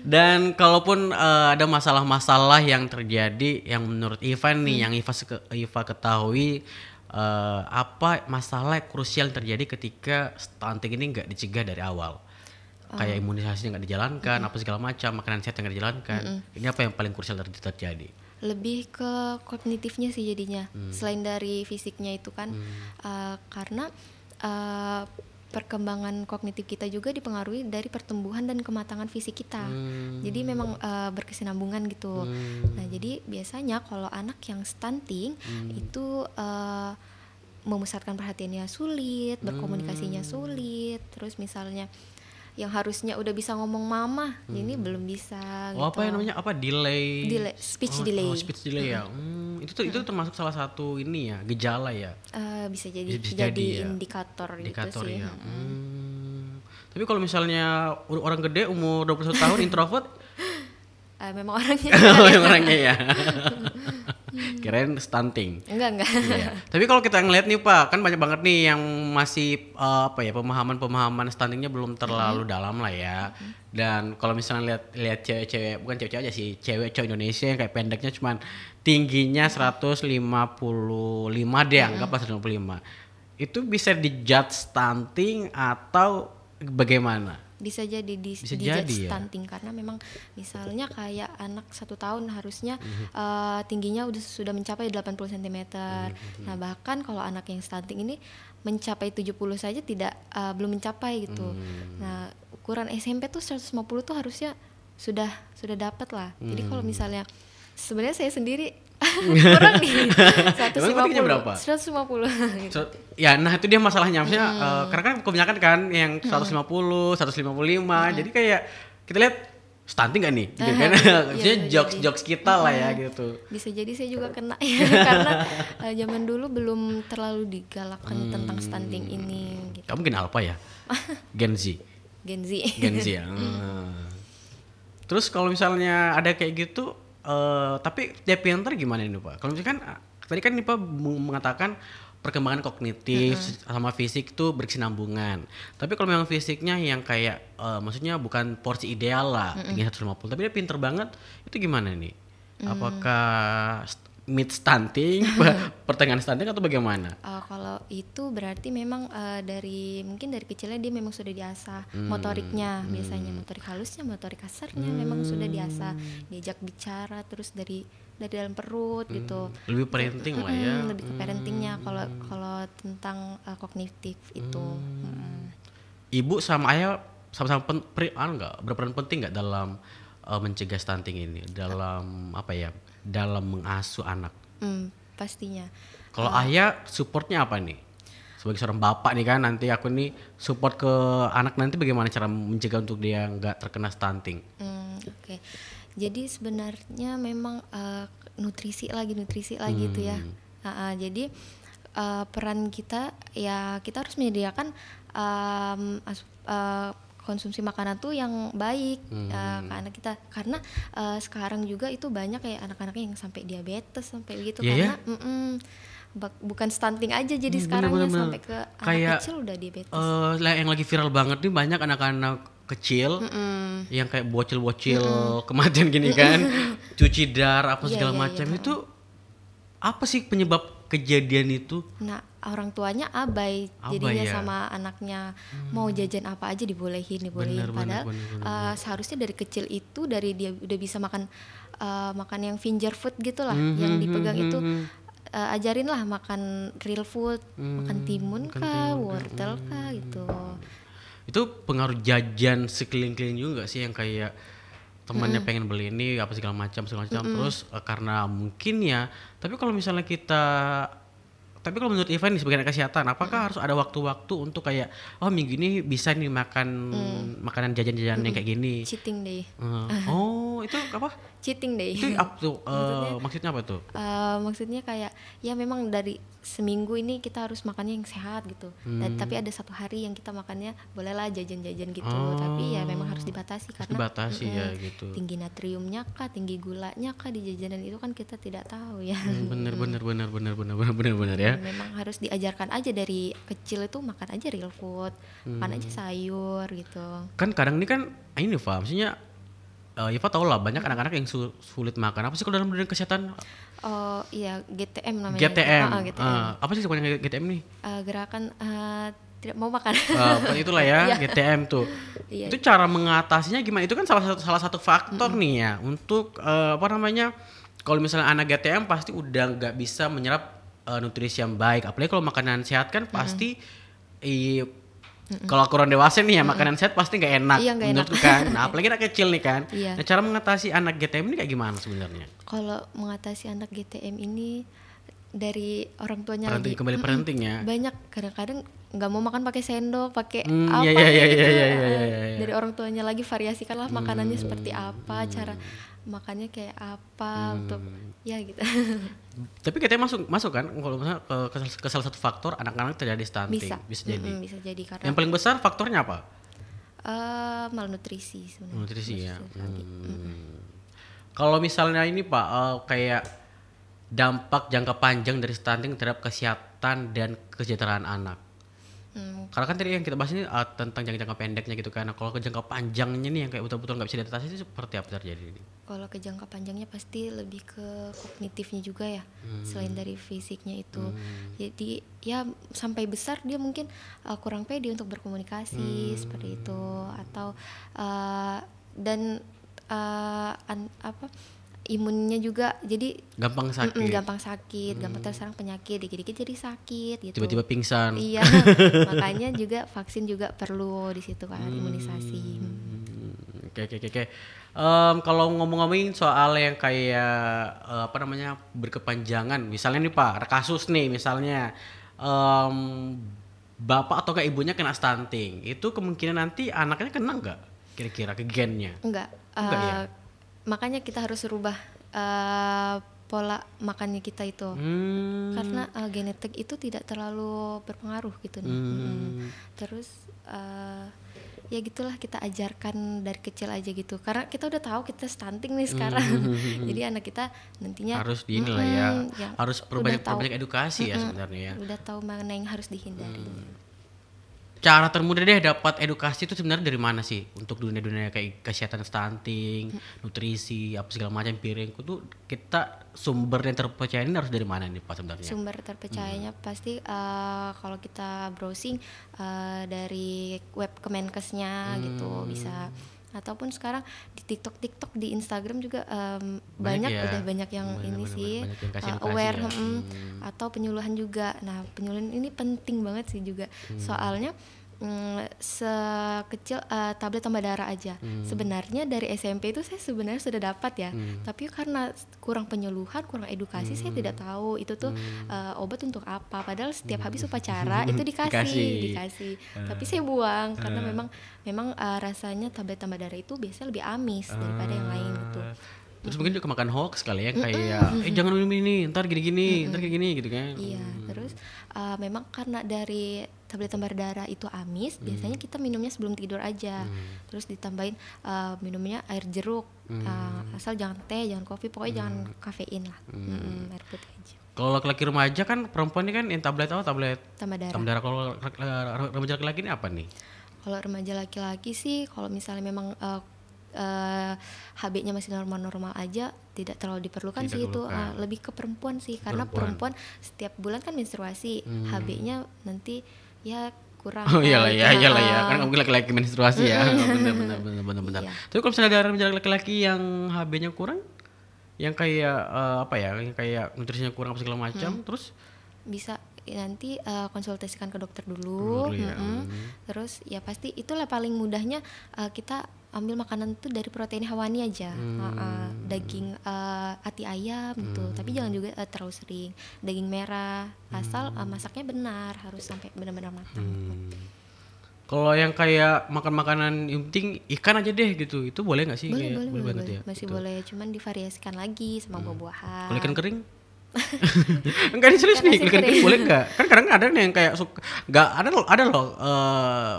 Dan kalaupun uh, ada masalah-masalah yang terjadi yang menurut Ivan nih hmm. yang Iva Iva ketahui uh, apa masalah krusial yang terjadi ketika stunting ini nggak dicegah dari awal oh. kayak imunisasi nggak dijalankan mm -hmm. apa segala macam makanan sehat yang nggak dijalankan mm -hmm. ini apa yang paling krusial ter terjadi lebih ke kognitifnya sih jadinya mm. selain dari fisiknya itu kan mm. uh, karena uh, perkembangan kognitif kita juga dipengaruhi dari pertumbuhan dan kematangan fisik kita. Hmm. Jadi memang e, berkesinambungan gitu. Hmm. Nah, jadi biasanya kalau anak yang stunting hmm. itu e, memusatkan perhatiannya sulit, berkomunikasinya hmm. sulit, terus misalnya yang harusnya udah bisa ngomong mama, hmm. ini belum bisa. Oh, gitu. apa yang gitu. namanya apa delay? Delay, speech oh, delay. Oh, speech delay ya? hmm. ya. Hmm itu itu hmm. termasuk salah satu ini ya, gejala ya. Uh, bisa jadi bisa, bisa jadi, jadi ya. indikator, indikator gitu ya. sih. Iya. Hmm. Hmm. Tapi kalau misalnya orang gede umur 21 tahun introvert uh, memang orangnya ya. orangnya ya. Hmm. stunting. Enggak, enggak. Iya, iya. Tapi kalau kita ngeliat nih Pak, kan banyak banget nih yang masih uh, apa ya pemahaman-pemahaman stuntingnya belum terlalu hmm. dalam lah ya. Hmm. Dan kalau misalnya lihat lihat cewek-cewek, bukan cewek-cewek aja sih, cewek cowok Indonesia yang kayak pendeknya cuman tingginya 155 deh anggaplah 155 itu bisa di judge stunting atau bagaimana bisa jadi di, bisa di jadi ya? stunting ya? karena memang misalnya kayak anak satu tahun harusnya mm-hmm. uh, tingginya udah sudah mencapai 80 cm mm-hmm. nah bahkan kalau anak yang stunting ini mencapai 70 saja tidak uh, belum mencapai gitu mm. nah ukuran SMP tuh 150 tuh harusnya sudah sudah dapat lah mm. jadi kalau hmm. misalnya sebenarnya saya sendiri kurang nih 150 berapa? 150 so, ya nah itu dia masalahnya maksudnya hmm. uh, karena kan kebanyakan kan yang 150 hmm. 155 hmm. jadi kayak kita lihat stunting gak nih gitu kan iya, maksudnya iya, jokes jadi. jokes kita hmm. lah ya gitu bisa jadi saya juga kena ya karena uh, zaman dulu belum terlalu digalakkan hmm. tentang stunting ini gitu. kamu mungkin apa ya Gen Z Gen Z Gen Z ya hmm. terus kalau misalnya ada kayak gitu Uh, tapi dia pinter gimana ini pak? Kalau misalkan tadi kan pak mengatakan perkembangan kognitif mm -hmm. sama fisik tuh berkesinambungan. Tapi kalau memang fisiknya yang kayak uh, maksudnya bukan porsi ideal lah, mm -hmm. tinggi 150, tapi dia pinter banget, itu gimana nih? Apakah mid stunting, pertengahan stunting atau bagaimana? Uh, kalau itu berarti memang uh, dari mungkin dari kecilnya dia memang sudah diasah hmm. motoriknya hmm. biasanya motorik halusnya, motorik kasarnya hmm. memang sudah diasah diajak bicara terus dari dari dalam perut hmm. gitu. Lebih parenting hmm, lah ya. lebih ke parentingnya kalau hmm. kalau tentang uh, kognitif itu. Hmm. Ibu sama ayah sama-sama pen, pri, anu nggak berperan penting nggak dalam uh, mencegah stunting ini dalam apa ya? dalam mengasuh anak? Hmm, pastinya. Kalau uh, ayah supportnya apa nih? Sebagai seorang bapak nih kan nanti aku nih support ke anak nanti bagaimana cara mencegah untuk dia nggak terkena stunting? Hmm, Oke, okay. jadi sebenarnya memang uh, nutrisi lagi nutrisi lagi gitu ya. hmm. itu ya. Uh, uh, jadi uh, peran kita ya kita harus menyediakan um, uh, konsumsi makanan tuh yang baik hmm. uh, ke anak kita karena uh, sekarang juga itu banyak kayak anak-anak yang sampai diabetes sampai gitu yeah, karena yeah? Mm -mm, bukan stunting aja jadi hmm, sekarang bener, bener, sampai ke kayak, anak kecil udah diabetes. Uh, yang lagi viral banget nih banyak anak-anak kecil mm -mm. yang kayak bocil-bocil mm -mm. kematian gini kan, cuci darah apa iya, segala yeah, yeah, macam yeah, itu apa sih penyebab kejadian itu? Nah, orang tuanya abai, abai jadinya ya? sama anaknya hmm. mau jajan apa aja dibolehin dibolehin bener, padahal bener, bener, bener. Uh, seharusnya dari kecil itu dari dia udah bisa makan uh, makan yang finger food gitulah mm -hmm, yang hmm, dipegang mm -hmm. itu uh, hmm, hmm. eh, ajarin lah makan real food hmm, makan timun makan kah timun, wortel kah gitu itu pengaruh jajan sekeliling-keliling juga gak sih yang kayak temannya mm pengen beli ini apa segala macam segala macam mm -hmm. terus uh, karena mungkin ya tapi kalau misalnya kita tapi kalau menurut Ivan sebagai anak kesehatan, apakah hmm. harus ada waktu-waktu untuk kayak oh minggu ini bisa nih makan hmm. makanan jajan-jajan hmm. yang kayak gini? Cheating deh. Hmm. Oh, itu apa? Cheating day. Itu apa tuh? Uh, maksudnya, apa tuh? Uh, maksudnya kayak ya memang dari seminggu ini kita harus makannya yang sehat gitu. Hmm. Dan, tapi ada satu hari yang kita makannya bolehlah jajan-jajan gitu. Oh. Tapi ya memang harus dibatasi harus karena dibatasi mm, ya gitu. Tinggi natriumnya kah, tinggi gulanya kah di jajanan itu kan kita tidak tahu ya. Hmm, bener, bener bener bener bener bener bener bener ya. Memang harus diajarkan aja dari kecil itu makan aja real food, hmm. makan aja hmm. sayur gitu. Kan kadang ini kan ini Pak, maksudnya uh, eh, Iva tau lah banyak anak-anak yang su sulit makan. Apa sih kalau dalam dunia kesehatan? Oh iya GTM namanya. GTM. oh, GTM. Uh, eh, apa sih sebenarnya GTM nih? Eh, uh, gerakan uh, tidak mau makan. Uh, itulah ya GTM iya. tuh. Iya. Itu cara mengatasinya gimana? Itu kan salah satu salah satu faktor mm -hmm. nih ya untuk uh, apa namanya? Kalau misalnya anak GTM pasti udah nggak bisa menyerap uh, nutrisi yang baik. Apalagi kalau makanan sehat kan pasti mm -hmm. i, mm Kalau kurang dewasa nih ya makanan sehat pasti nggak enak iya, gak menurutku enak. kan. Nah, apalagi anak kecil nih kan. Iya. Nah, cara mengatasi anak GTM ini kayak gimana sebenarnya? Kalau mengatasi anak GTM ini dari orang tuanya parenting, lagi kembali mm-mm. ya. Banyak kadang-kadang nggak mau makan pakai sendok, pakai mm, apa iya, iya, iya, gitu. Iya, iya, iya, iya, iya. Dari orang tuanya lagi variasikanlah makanannya mm, seperti apa, mm. cara hmm makannya kayak apa hmm. untuk ya gitu. Tapi katanya masuk masuk kan kalau misalnya ke, ke, ke salah satu faktor anak-anak terjadi stunting bisa, bisa jadi. Mm -hmm, bisa jadi karena yang paling besar faktornya apa? Uh, malnutrisi sebenarnya. Malnutrisi ya. Hmm. Kalau misalnya ini pak uh, kayak dampak jangka panjang dari stunting terhadap kesehatan dan kesejahteraan anak Hmm. Karena kan tadi yang kita bahas ini uh, tentang jangka-jangka pendeknya gitu kan. Nah, kalau ke jangka panjangnya nih yang kayak betul-betul nggak bisa diatasi itu seperti apa terjadi ini? Kalau ke jangka panjangnya pasti lebih ke kognitifnya juga ya, hmm. selain dari fisiknya itu. Hmm. Jadi ya sampai besar dia mungkin uh, kurang pede untuk berkomunikasi hmm. seperti itu atau uh, dan uh, an, apa? imunnya juga jadi gampang sakit mm -mm, gampang sakit hmm. gampang terserang penyakit dikit-dikit jadi sakit gitu tiba-tiba pingsan iya makanya juga vaksin juga perlu di situ kan hmm. imunisasi oke oke oke um, kalau ngomong-ngomongin soal yang kayak uh, apa namanya berkepanjangan misalnya nih pak kasus nih misalnya um, bapak atau kayak ibunya kena stunting itu kemungkinan nanti anaknya kena nggak kira-kira ke gennya enggak, enggak uh, ya? Eh, makanya kita harus rubah uh, pola makannya kita itu hmm. karena uh, genetik itu tidak terlalu berpengaruh gitu hmm. Hmm. terus uh, ya gitulah kita ajarkan dari kecil aja gitu karena kita udah tahu kita stunting nih sekarang hmm. jadi anak kita nantinya harus dinilai hmm, ya. ya harus perbanyak perbanyak edukasi hmm. ya sebenarnya ya udah tahu mana yang harus dihindari hmm cara termudah deh dapat edukasi itu sebenarnya dari mana sih untuk dunia-dunia kayak kesehatan stunting, nutrisi, apa segala macam piringku tuh kita sumber yang terpercaya ini harus dari mana nih Pak sebenarnya? Sumber terpercayanya hmm. pasti uh, kalau kita browsing uh, dari web Kemenkesnya gitu, hmm. gitu bisa ataupun sekarang di TikTok TikTok di Instagram juga um, banyak, banyak ya. udah banyak yang banyak, ini banyak, sih banyak yang uh, aware ya. Mm, hmm, atau penyuluhan juga nah penyuluhan ini penting banget sih juga hmm. soalnya mm, sekecil uh, tablet tambah darah aja. Hmm. Sebenarnya dari SMP itu saya sebenarnya sudah dapat ya, hmm. tapi karena kurang penyuluhan, kurang edukasi, hmm. saya tidak hmm. tahu itu tuh hmm. uh, obat untuk apa. Padahal setiap hmm. habis upacara itu dikasih, dikasih, dikasih. Uh. tapi saya buang karena uh. memang memang uh, rasanya tablet tambah darah itu biasanya lebih amis uh. daripada yang lain gitu. Ah. Terus mungkin juga makan hoax kali ya kayak eh jangan minum ini, ntar gini-gini, ntar gini-gini gitu kan. Iya, hmm. terus uh, memang karena dari tablet tambah darah itu amis, hmm. biasanya kita minumnya sebelum tidur aja. Hmm. Terus ditambahin uh, minumnya air jeruk, hmm. uh, asal jangan teh, jangan kopi, pokoknya hmm. jangan kafein lah, hmm. Hmm, air putih aja. Kalau laki-laki remaja kan perempuan ini kan yang tablet apa tablet? Tambah darah. Tambah darah. Kalau remaja laki-laki ini apa nih? Kalau remaja laki-laki sih, kalau misalnya memang uh, uh, eh, HB-nya masih normal-normal aja tidak terlalu diperlukan tidak sih itu uh, lebih ke perempuan sih perempuan. karena perempuan setiap bulan kan menstruasi hmm. HB-nya nanti ya kurang oh iyalah ya ah, iyalah ya ah. karena mungkin laki-laki menstruasi ya oh, benar benar benar benar iya. tapi kalau misalnya ada laki-laki yang HB-nya kurang yang kayak uh, apa ya yang kayak nutrisinya kurang apa segala macam hmm. terus bisa Ya, nanti uh, konsultasikan ke dokter dulu, dulu ya. Mm-hmm. terus ya pasti itulah paling mudahnya uh, kita ambil makanan itu dari protein hewani aja hmm. uh, daging uh, ati ayam gitu. hmm. gitu tapi jangan juga uh, terlalu sering daging merah asal uh, masaknya benar harus sampai benar-benar matang hmm. kalau yang kayak makan makanan yang penting ikan aja deh gitu itu boleh nggak sih boleh kayak, boleh, boleh, boleh, boleh. Ya? masih gitu. boleh cuman divariasikan lagi sama hmm. buah-buahan ikan kering enggak ini serius nih klik klik boleh enggak kan kadang ada nih yang kayak suka enggak ada ada loh uh,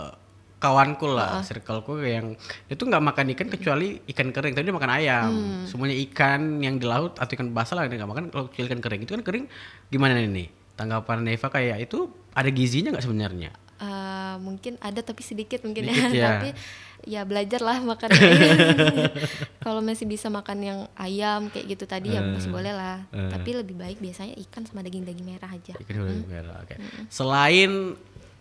kawanku lah uh -uh. circleku yang itu enggak makan ikan kecuali ikan kering tapi dia makan ayam hmm. semuanya ikan yang di laut atau ikan basah lah dia nggak makan kalau ikan kering itu kan kering gimana ini tanggapan Neva kayak itu ada gizinya nggak sebenarnya Eh, mungkin ada tapi sedikit mungkin ya. sedikit, ya. tapi ya belajarlah makan kalau masih bisa makan yang ayam kayak gitu tadi hmm. ya masih eh, boleh lah hmm. tapi lebih baik biasanya ikan sama daging daging merah aja ikan hmm. merah okay. hmm. selain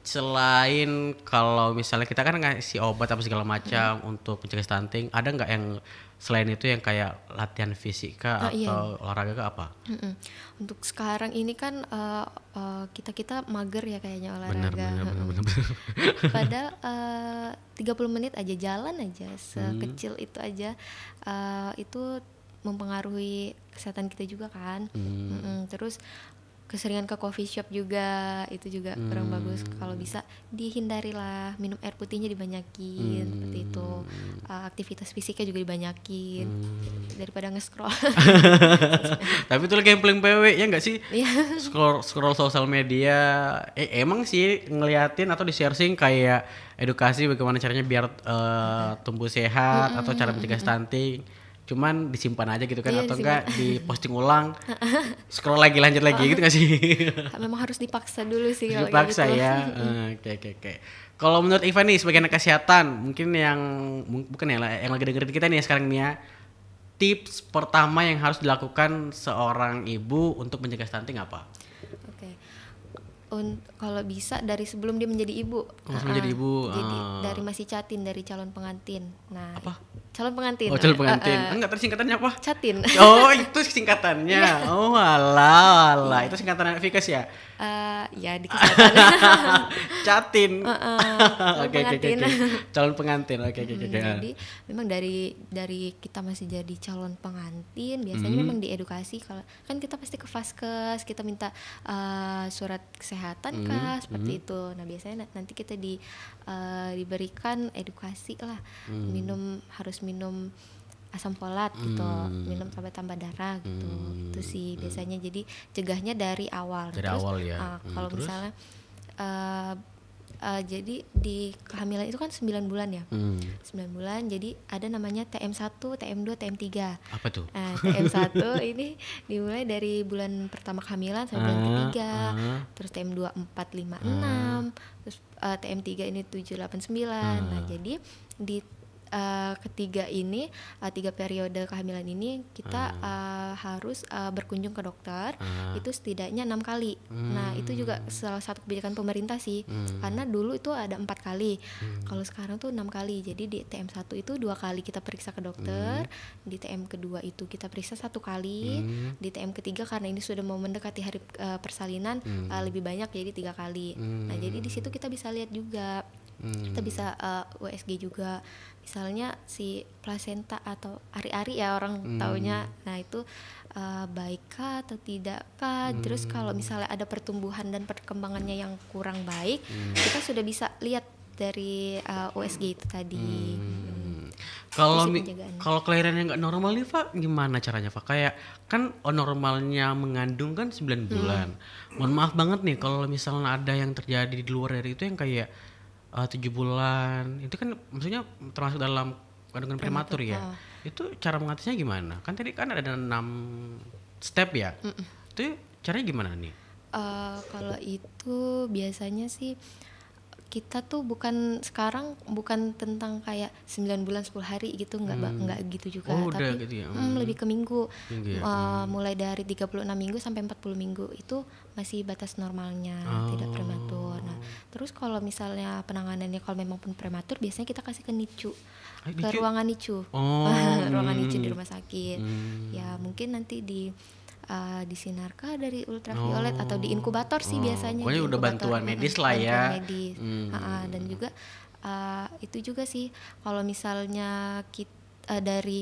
selain kalau misalnya kita kan ngasih obat apa segala macam hmm. untuk mencegah stunting, ada nggak yang selain itu yang kayak latihan fisika ah, iya. oh, atau iya. olahraga ke apa? Hmm-hmm. Untuk sekarang ini kan uh, eh, uh, eh, kita kita mager ya kayaknya olahraga. Benar benar benar. benar, benar. Padahal eh, uh, 30 menit aja jalan aja hmm. sekecil hmm. itu aja uh, itu mempengaruhi kesehatan kita juga kan. Hmm. Terus keseringan ke coffee shop juga itu juga hmm. kurang bagus kalau bisa dihindarilah minum air putihnya dibanyakin hmm. seperti itu uh, aktivitas fisiknya juga dibanyakin hmm. daripada nge-scroll tapi itu lagi yang paling PW ya nggak sih iya. scroll scroll sosial media eh, emang sih ngeliatin atau di sharing kayak edukasi bagaimana caranya biar uh, tumbuh sehat mm -hmm. atau cara mencegah stunting cuman disimpan aja gitu kan iya, atau enggak diposting ulang scroll lagi lanjut lagi oh. gitu gak sih memang harus dipaksa dulu sih kalau dipaksa gitu. ya eh, oke oke oke kalau menurut Ivan nih sebagai anak kesehatan mungkin yang bukan ya yang lagi dengerin kita nih ya sekarang nih ya tips pertama yang harus dilakukan seorang ibu untuk menjaga stunting apa oke kalau bisa dari sebelum dia menjadi ibu. uh -uh. menjadi ah, ibu. Jadi, ah. dari masih catin dari calon pengantin. Nah, apa? calon pengantin. Oh, calon eh, eh, pengantin. Uh, uh, Enggak, tersingkatannya apa? Catin. Oh, itu singkatannya. Iya. oh, ala ala. Itu singkatan Vikas ya? Uh, ya, di Catin. oke, oke. calon pengantin. oke Oke, okay, hmm, oke, jadi memang dari dari kita masih jadi calon pengantin, biasanya hmm. memang diedukasi kalau kan kita pasti ke faskes, kita minta uh, surat kesehatan hmm. kah, seperti hmm. itu. Nah, biasanya nanti kita di uh, diberikan edukasi lah. Hmm. Minum harus minum asam folat gitu, hmm. gitu minum sampai tambah darah gitu hmm. itu sih hmm. biasanya hmm. jadi cegahnya dari awal dari terus, awal ya uh, kalau hmm, misalnya uh, uh, jadi di kehamilan itu kan 9 bulan ya. Hmm. 9 bulan jadi ada namanya TM1, TM2, TM3. Apa tuh? Uh, nah, TM1 ini dimulai dari bulan pertama kehamilan sampai uh, bulan ah, ketiga. Uh. Terus TM2 4, 5, uh. 6. Terus uh, eh, TM3 ini 7, 8, 9. Uh. Nah, jadi di Eh, ketiga ini uh, tiga periode kehamilan ini kita uh. Uh, harus uh, berkunjung ke dokter uh. itu setidaknya enam kali. Hmm. Nah itu hmm. juga salah satu kebijakan pemerintah sih hmm. karena dulu itu ada empat kali, hmm. kalau sekarang tuh enam kali. Jadi di TM 1 itu dua kali kita periksa ke dokter, hmm. di TM kedua itu kita periksa satu kali, hmm. di TM ketiga karena ini sudah mau mendekati hari uh, persalinan hmm. uh, lebih banyak jadi tiga kali. Hmm. Nah jadi di situ hmm. kita bisa lihat juga hmm. kita bisa uh, USG juga misalnya si placenta atau ari-ari ya orang hmm. taunya nah itu uh, eh, baikkah atau tidakkah hmm. terus kalau misalnya ada pertumbuhan dan perkembangannya yang kurang baik hmm. kita sudah bisa lihat dari uh, eh, USG itu tadi hmm. kalau hmm. kalau yang nggak normal nih Pak gimana caranya Pak kayak kan normalnya mengandung kan 9 bulan hmm. mohon maaf banget nih kalau misalnya ada yang terjadi di luar dari itu yang kayak Eh, tujuh bulan itu kan maksudnya termasuk dalam kandungan prematur, prematur ya uh. itu cara mengatasinya gimana kan tadi kan ada enam step ya Mm-mm. itu caranya gimana nih uh, kalau itu biasanya sih kita tuh bukan sekarang bukan tentang kayak 9 bulan 10 hari gitu nggak hmm. nggak gitu juga oh, tapi gitu ya. Hmm, hmm. lebih ke minggu mulai ya? uh, hmm. mulai dari 36 minggu sampai 40 minggu itu masih batas normalnya oh. tidak prematur nah terus kalau misalnya penanganannya kalau memang pun prematur biasanya kita kasih ke NICU eh, ke ruangan NICU oh. ruangan NICU di hmm. rumah sakit hmm. ya mungkin nanti di uh, disinarkah dari ultraviolet oh. atau di oh. inkubator sih oh. biasanya. Pokoknya udah bantuan medis lah ya. medis. Hmm. Uh, uh, dan juga uh, itu juga sih kalau misalnya kita uh, eh, dari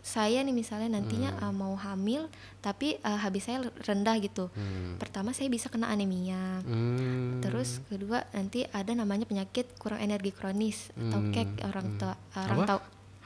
saya nih misalnya nantinya hmm. uh, mau hamil tapi uh, habis saya rendah gitu. Hmm. Pertama saya bisa kena anemia. Hmm. Terus kedua nanti ada namanya penyakit kurang energi kronis hmm. atau kek orang hmm. tua orang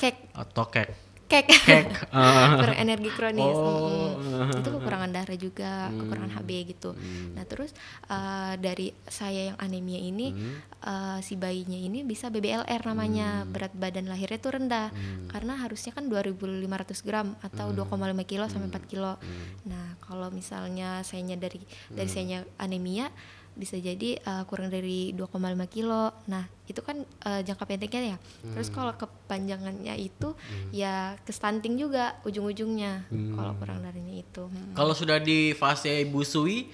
kek. Atau kek kek, kek. Uh. Ah. kurang energi kronis oh. hmm. itu kekurangan darah juga hmm. kekurangan HB gitu hmm. nah terus uh, dari saya yang anemia ini hmm. uh, si bayinya ini bisa BBLR namanya hmm. berat badan lahirnya tuh rendah hmm. karena harusnya kan 2.500 gram atau hmm. 2,5 kilo sampai 4 hmm. kilo hmm. nah kalau misalnya saya dari dari hmm. saya anemia bisa jadi uh, kurang dari 2,5 kilo. Nah, itu kan uh, jangka pendeknya ya. Hmm. Terus kalau kepanjangannya itu hmm. ya ke stunting juga ujung-ujungnya hmm. kalau kurang darinya itu. Hmm. Kalau sudah di fase ibu sui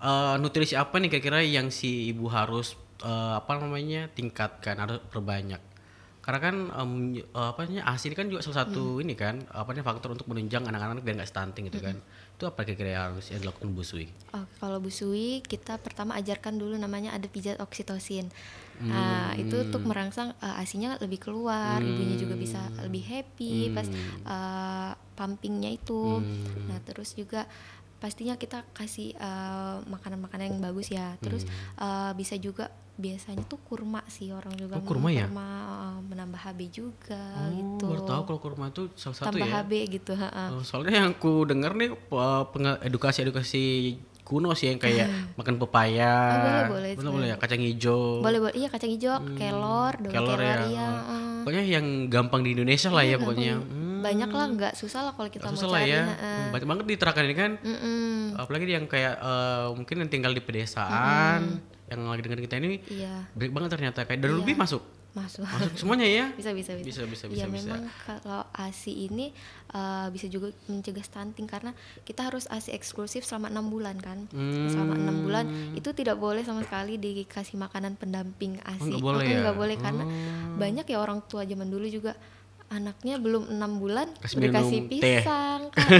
uh, nutrisi apa nih kira-kira yang si ibu harus uh, apa namanya tingkatkan atau perbanyak? Karena kan um, apa namanya ASI ini kan juga salah satu hmm. ini kan apa namanya faktor untuk menunjang anak-anak biar nggak stunting gitu hmm. kan itu apa kira-kira yang harus dilakukan Bu Oh, kalau busui kita pertama ajarkan dulu namanya ada pijat oksitosin. Ah, hmm. Uh, itu untuk merangsang uh, asinya lebih keluar, hmm. ibunya juga bisa hmm. lebih happy hmm. pas uh, eh, pumpingnya itu. Hmm. Nah, terus juga pastinya kita kasih eh, makanan-makanan uh, yang bagus ya. Terus hmm. uh, bisa juga biasanya tuh kurma sih orang juga oh, kurma, ya? kurma menambah HB juga oh, gitu. Baru tahu kalau kurma itu salah satu Tambah ya. HB gitu. Uh, Soalnya yang ku dengar nih edukasi-edukasi kuno sih yang kayak ah. makan pepaya. Oh, boleh boleh. Boleh boleh ya kacang hijau. Boleh boleh iya kacang hijau, hmm. kelor, daun kelor, ya. ya. Uh. Pokoknya yang gampang di Indonesia lah iya, ya, ya pokoknya. Hmm. Banyak lah nggak susah lah kalau kita gak mau cari. ya. Uh. Banyak banget diterapkan ini kan. Mm -mm. Apalagi yang kayak uh, mungkin yang tinggal di pedesaan. Mm -mm yang lagi dengerin kita ini iya. baik banget ternyata kayak dari iya. lebih masuk masuk masuk semuanya ya bisa bisa bisa bisa bisa bisa, ya, bisa. memang kalau asi ini uh, bisa juga mencegah stunting karena kita harus asi eksklusif selama enam bulan kan hmm. selama enam hmm. bulan itu tidak boleh sama sekali dikasih makanan pendamping asi oh, nggak boleh, ya? nggak boleh karena hmm. banyak ya orang tua zaman dulu juga anaknya belum enam bulan Kasih dikasih pisang kan,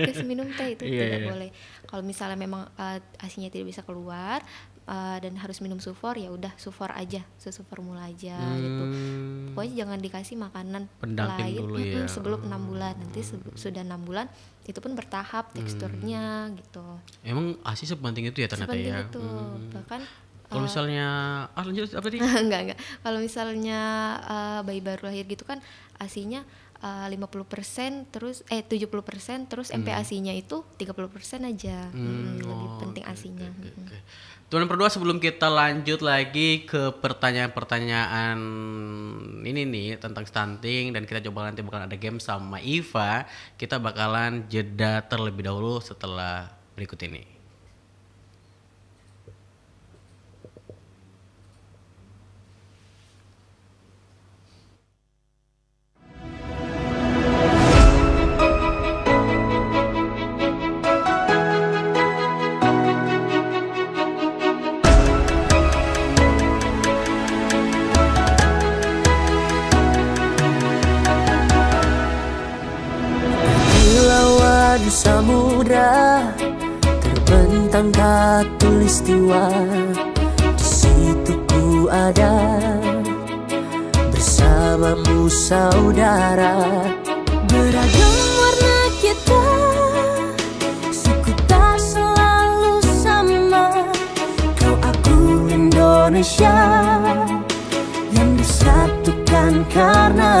dikasih minum teh itu yeah, tidak yeah. boleh kalau misalnya memang uh, eh, asinya tidak bisa keluar Eh, dan harus minum sufor ya udah sufor aja susu formula aja gitu. hmm. gitu pokoknya jangan dikasih makanan Pendamping lain dulu ya. sebelum enam bulan nanti se hmm. sudah enam bulan itu pun bertahap hmm. teksturnya hmm. gitu emang asi sepenting itu ya ternyata sepenting ya itu. Hmm. bahkan kalau uh, misalnya ah lanjut apa tadi? enggak enggak. Kalau misalnya uh, bayi baru lahir gitu kan asinya Eh, uh, 50% terus eh 70% terus MPASI-nya hmm. itu 30% aja. Hmm, hmm, lebih oh, penting okay, asinya. Okay, okay, hmm. Tuan berdua sebelum kita lanjut lagi ke pertanyaan-pertanyaan ini nih tentang stunting dan kita coba nanti bukan ada game sama Iva, kita bakalan jeda terlebih dahulu setelah berikut ini. samudra Terbentang katulistiwa Di situ ku ada Bersamamu saudara Beragam warna kita Suku tak selalu sama Kau aku Indonesia Yang disatukan karena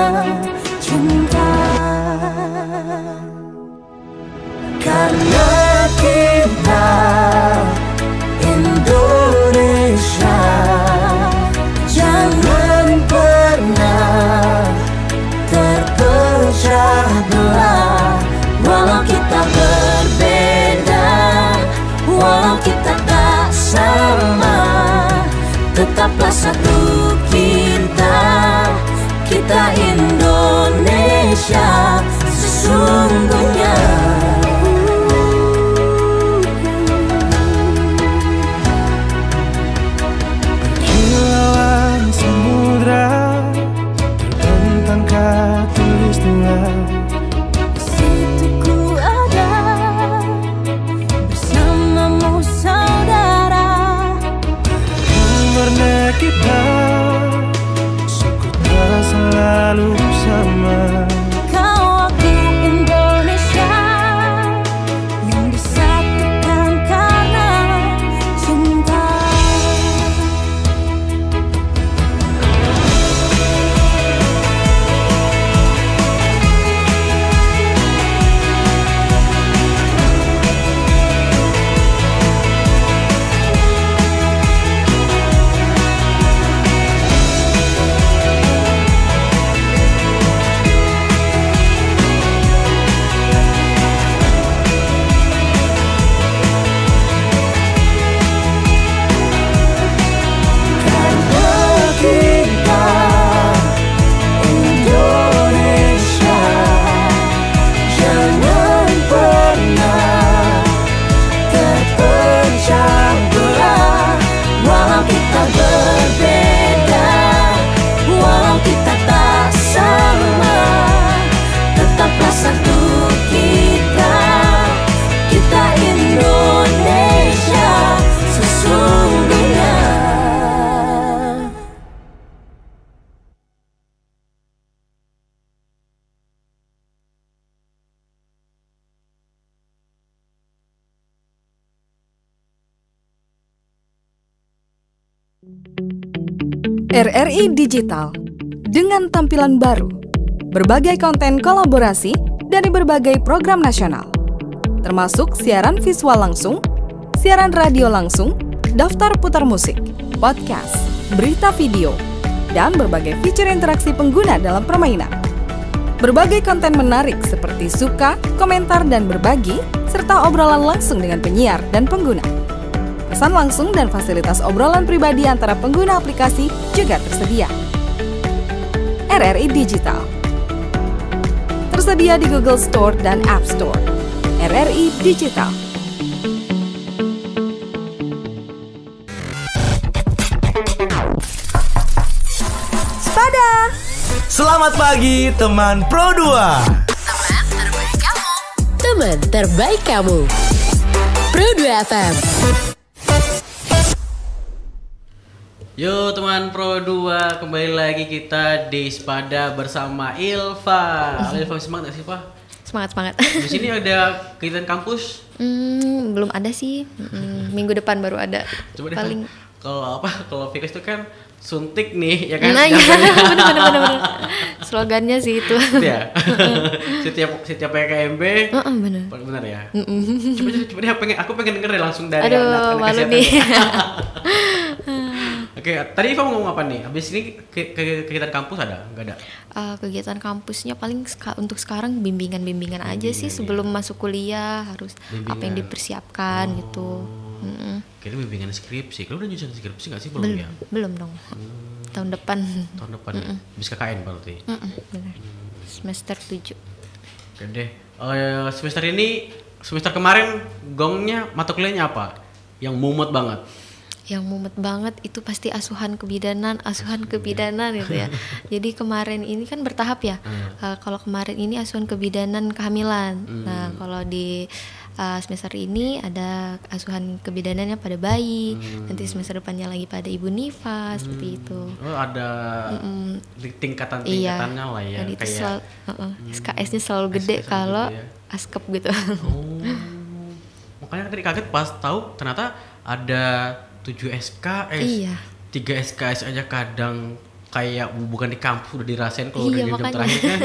cinta Karena kita Indonesia Jangan pernah terpecah belah Walau kita berbeda Walau kita tak sama Tetaplah satu kita Kita Indonesia Sesungguhnya RRI Digital dengan tampilan baru, berbagai konten kolaborasi dari berbagai program nasional, termasuk siaran visual langsung, siaran radio langsung, daftar putar musik, podcast, berita video, dan berbagai fitur interaksi pengguna dalam permainan. Berbagai konten menarik seperti suka, komentar, dan berbagi, serta obrolan langsung dengan penyiar dan pengguna pesan langsung dan fasilitas obrolan pribadi antara pengguna aplikasi juga tersedia. RRI Digital Tersedia di Google Store dan App Store. RRI Digital Spada Selamat pagi teman Pro 2 teman terbaik kamu. Pro 2 FM. Yo teman Pro 2 kembali lagi kita di Spada bersama Ilva. Ilva semangat gak sih Pak? Semangat semangat. Di sini ada kegiatan kampus? Hmm, belum ada sih. Mm, minggu depan baru ada. Coba Paling kalau apa kalau virus itu kan suntik nih ya kan nah, ya, bener, bener, bener, bener. slogannya sih itu Iya. setiap setiap PKMB uh -uh, bener bener ya uh -uh. coba coba deh pengen aku pengen denger langsung dari aduh anak, anak malu nih ya. Oke, okay, tadi Iva mau ngomong apa nih? Habis ini ke ke kegiatan kampus ada? Enggak ada? Uh, kegiatan kampusnya paling seka untuk sekarang bimbingan-bimbingan aja sih sebelum iya. masuk kuliah harus bimbingan. apa yang dipersiapkan oh. gitu. Mm -mm. bimbingan skripsi. Kalau udah nyusun skripsi nggak sih belum, belum ya? Belum dong. Hmm. Tahun depan. Tahun depan. Mm -mm. Ya? Habis KKN berarti. Mm benar. Semester 7. Oke deh. Uh, semester ini semester kemarin gongnya mata kuliahnya apa? Yang mumet banget yang mumet banget itu pasti asuhan kebidanan asuhan iya. kebidanan gitu ya jadi kemarin ini kan bertahap ya hmm. uh, kalau kemarin ini asuhan kebidanan kehamilan hmm. nah kalau di uh, semester ini ada asuhan kebidanannya pada bayi hmm. nanti semester depannya lagi pada ibu nifas hmm. seperti itu oh ada mm tingkatan tingkatannya iya, lah ya kayak itu selalu, uh -uh, hmm. SKS-nya selalu gede kalau ya. askep gitu oh. makanya kan tadi kaget pas tahu ternyata ada 7 SKS eh, iya. 3 SKS aja kadang kayak bukan di kampus udah dirasain kalau iya, udah di jam terakhir kan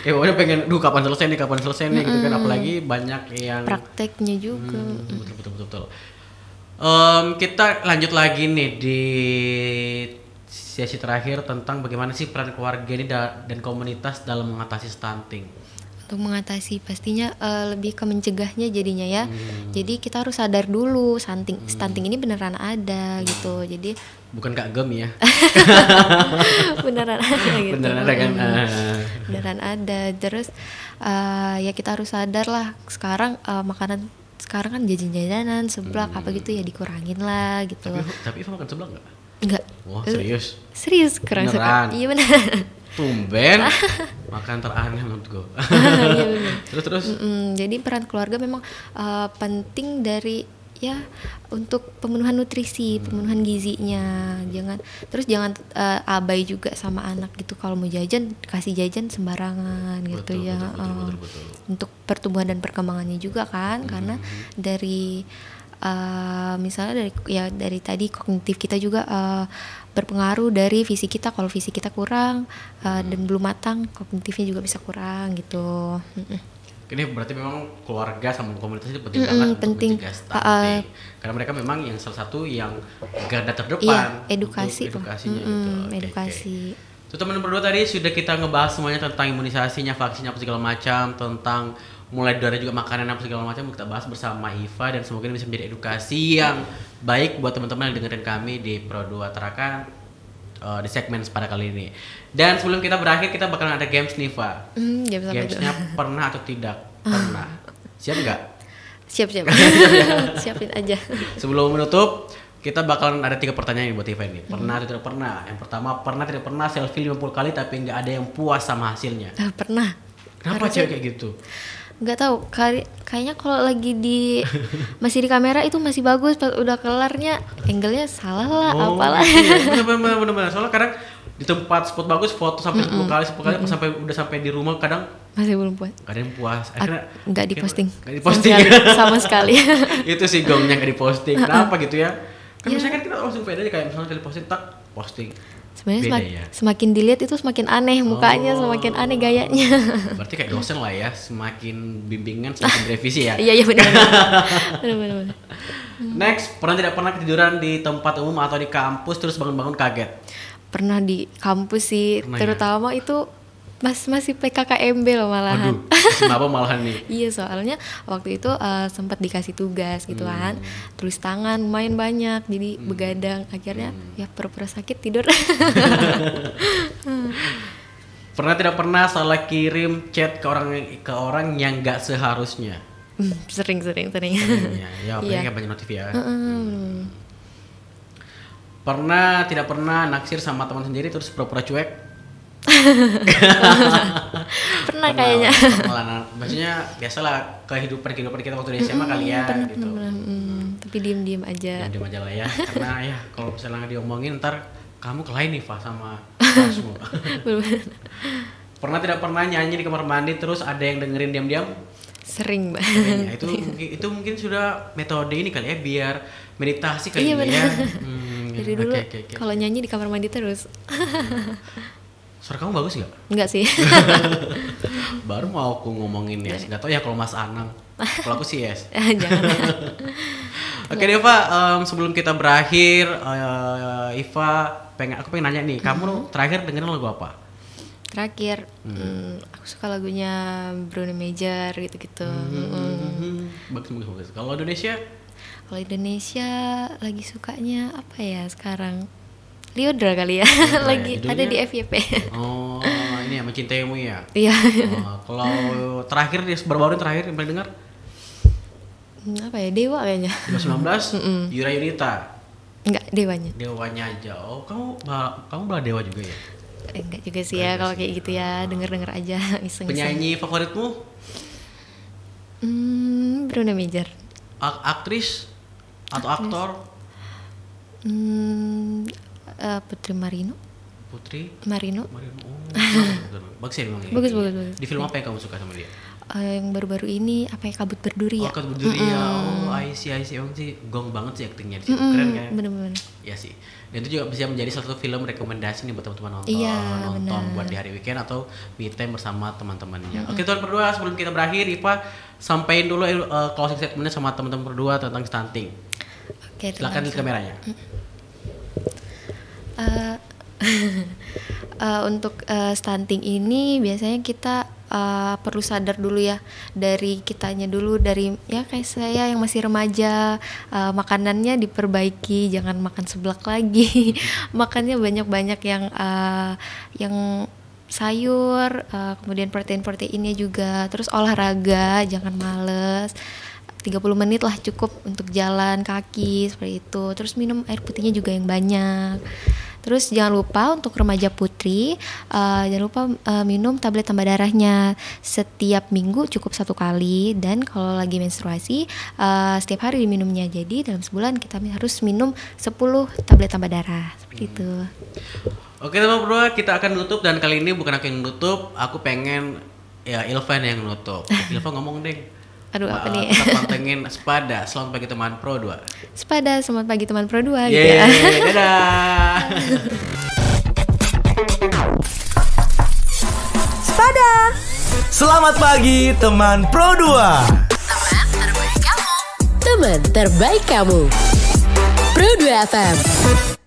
kayak udah pengen duh kapan selesai nih kapan selesai nih gitu kan apalagi banyak yang prakteknya juga hmm, betul betul betul, betul. Um, kita lanjut lagi nih di sesi terakhir tentang bagaimana sih peran keluarga ini dan komunitas dalam mengatasi stunting untuk mengatasi pastinya uh, lebih ke mencegahnya jadinya ya hmm. jadi kita harus sadar dulu stunting hmm. stunting ini beneran ada gitu jadi bukan kak gem ya beneran ada gitu beneran ada kan hmm. Ah. beneran ada terus uh, ya kita harus sadar lah sekarang uh, makanan sekarang kan jajan-jajanan seblak hmm. apa gitu ya dikurangin lah gitu tapi tapi makan seblak nggak Enggak. Wah, serius? Serius, kurang suka. Iya benar tumben makan teraneh menurut gue iya, terus terus mm -mm, jadi peran keluarga memang uh, penting dari ya untuk pemenuhan nutrisi hmm. pemenuhan gizinya jangan terus jangan uh, abai juga sama anak gitu kalau mau jajan kasih jajan sembarangan gitu betul, gitu ya betul, betul, eh. betul, betul. untuk pertumbuhan dan perkembangannya juga kan hmm. karena hmm, hmm. dari Eh, misalnya dari ya dari tadi kognitif kita juga uh, berpengaruh dari visi kita kalau visi kita kurang uh, hmm. dan belum matang kognitifnya juga bisa kurang gitu ini berarti memang keluarga sama komunitas itu penting mm -hmm, banget penting. untuk mencegah stunting uh, karena mereka memang yang salah satu yang garda terdepan iya, edukasi untuk edukasinya mm -hmm, gitu okay, edukasi okay. So, teman berdua tadi sudah kita ngebahas semuanya tentang imunisasinya, vaksinnya, apa segala macam, tentang mulai dari juga makanan apa segala macam kita bahas bersama Iva dan semoga ini bisa menjadi edukasi yang baik buat teman-teman yang dengerin kami di Pro2 Tarakan uh, eh, di segmen pada kali ini. Dan sebelum kita berakhir kita bakalan ada games nih, Iva. Mm, games Gamesnya itu. pernah atau tidak? Ah. Pernah. Siap nggak? Siap-siap. Siapin aja. Sebelum menutup, kita bakalan ada tiga pertanyaan buat Iva ini. Pernah atau tidak pernah? Yang pertama, pernah tidak pernah selfie 50 kali tapi nggak ada yang puas sama hasilnya? Ah, pernah. Kenapa cewek kayak gitu? nggak tahu kali kayaknya kalau lagi di masih di kamera itu masih bagus pas udah kelarnya angle-nya salah lah oh, apalah iya, iya. bener bener bener bener soalnya kadang di tempat spot bagus foto sampai mm -mm. 10 kali 10 kali mm -mm. sampai udah sampai di rumah kadang masih belum puas kadang puas akhirnya nggak diposting nggak diposting sama sekali, sekali. itu sih gongnya nggak diposting kenapa gitu ya kan yeah. kan kita langsung pede aja kayak misalnya kita posting tak posting sebenarnya semak, ya? semakin dilihat itu semakin aneh mukanya, oh. semakin aneh gayanya. Berarti kayak dosen lah ya, semakin bimbingan semakin revisi ya. iya iya benar. benar benar. benar. Hmm. Next, pernah tidak pernah ketiduran di tempat umum atau di kampus terus bangun-bangun kaget? Pernah di kampus sih, pernah ya? terutama ya? itu Mas masih PKKMB loh malahan. Aduh, kenapa malahan nih? iya soalnya waktu itu uh, eh, sempat dikasih tugas gitu hmm. kan, tulis tangan main banyak, jadi hmm. begadang akhirnya hmm. ya pura-pura sakit tidur. Hmm. pernah tidak pernah salah kirim chat ke orang ke orang yang nggak seharusnya? Hmm, sering sering sering. sering ya, ya, iya. banyak notif ya. Hmm. Hmm. Pernah tidak pernah naksir sama teman sendiri terus pura-pura cuek? pernah, pernah kayaknya pernah, maksudnya biasalah kehidupan kehidupan kita waktu di SMA mm -hmm, kali ya gitu pernah, pernah. Hmm. tapi diem diem aja diem diem aja lah ya karena ya kalau misalnya diomongin ntar kamu kelain nih pas sama kamu pernah tidak pernah nyanyi di kamar mandi terus ada yang dengerin diam diam sering banget ya, itu iya. mungkin itu mungkin sudah metode ini kali ya biar meditasi kali iya, ya hmm, dari ya. dulu okay, okay, okay. kalau nyanyi di kamar mandi terus hmm. Suara kamu bagus nggak? Enggak sih. Baru mau aku ngomongin ya, yes. nggak tau ya kalau Mas Anang. Kalau aku sih yes. Ah, jangan. Ya. Oke okay, Deva, um, sebelum kita berakhir, uh, Iva pengen aku pengen nanya nih, kamu mm -hmm. terakhir dengerin lagu apa? Terakhir, mm. Mm, aku suka lagunya Bruno Major gitu-gitu. Mm bagus bagus. Kalau Indonesia? Kalau Indonesia lagi sukanya apa ya sekarang? Liodra kali ya Liodra, ya, lagi ya. ada di FYP oh ini ya mencintaimu ya iya oh, kalau terakhir dia baru-baru terakhir yang paling dengar hmm, apa ya dewa kayaknya dewa 19 mm -mm. Yura Yunita enggak dewanya dewanya aja oh kamu kamu bela dewa juga ya eh, enggak juga sih ya kalau kayak gitu ya ah. denger-denger aja iseng-iseng penyanyi favoritmu hmm Bruno Major A aktris atau aktris. aktor hmm uh, Putri Marino Putri Marino, Marino. Oh, bagus ya memang ya bagus bagus bagus di film apa yang kamu suka sama dia uh, yang baru-baru ini apa ya kabut berduri ya oh, kabut berduri mm -hmm. ya oh I see I see emang sih gong banget sih aktingnya di situ mm -hmm. keren kan bener-bener ya sih dan itu juga bisa menjadi salah satu film rekomendasi nih buat teman-teman nonton iya, nonton bener. buat di hari weekend atau me time bersama teman-temannya mm -hmm. oke tuan berdua sebelum kita berakhir Ipa sampaikan dulu uh, closing statementnya sama teman-teman berdua tentang stunting oke, silakan di kameranya mm -hmm uh, untuk uh, stunting ini biasanya kita uh, perlu sadar dulu ya dari kitanya dulu dari ya kayak saya yang masih remaja uh, makanannya diperbaiki jangan makan seblak lagi makannya banyak-banyak yang uh, yang sayur uh, kemudian protein proteinnya juga terus olahraga jangan males 30 menit lah cukup untuk jalan kaki seperti itu. Terus minum air putihnya juga yang banyak. Terus jangan lupa untuk remaja putri, uh, jangan lupa uh, minum tablet tambah darahnya setiap minggu cukup satu kali dan kalau lagi menstruasi uh, setiap hari diminumnya. Jadi dalam sebulan kita harus minum 10 tablet tambah darah seperti hmm. itu. Oke teman teman kita akan nutup dan kali ini bukan aku yang nutup, aku pengen ya Ilvan yang nutup. Ilvan ngomong deh aduh apa uh, nih? tetap pantengin sepada selamat pagi teman Pro 2. sepada selamat pagi teman Pro 2 gitu Yeay, gitu ya. dadah. sepada Selamat pagi teman Pro 2. Teman terbaik kamu. Teman terbaik kamu. Pro 2 FM.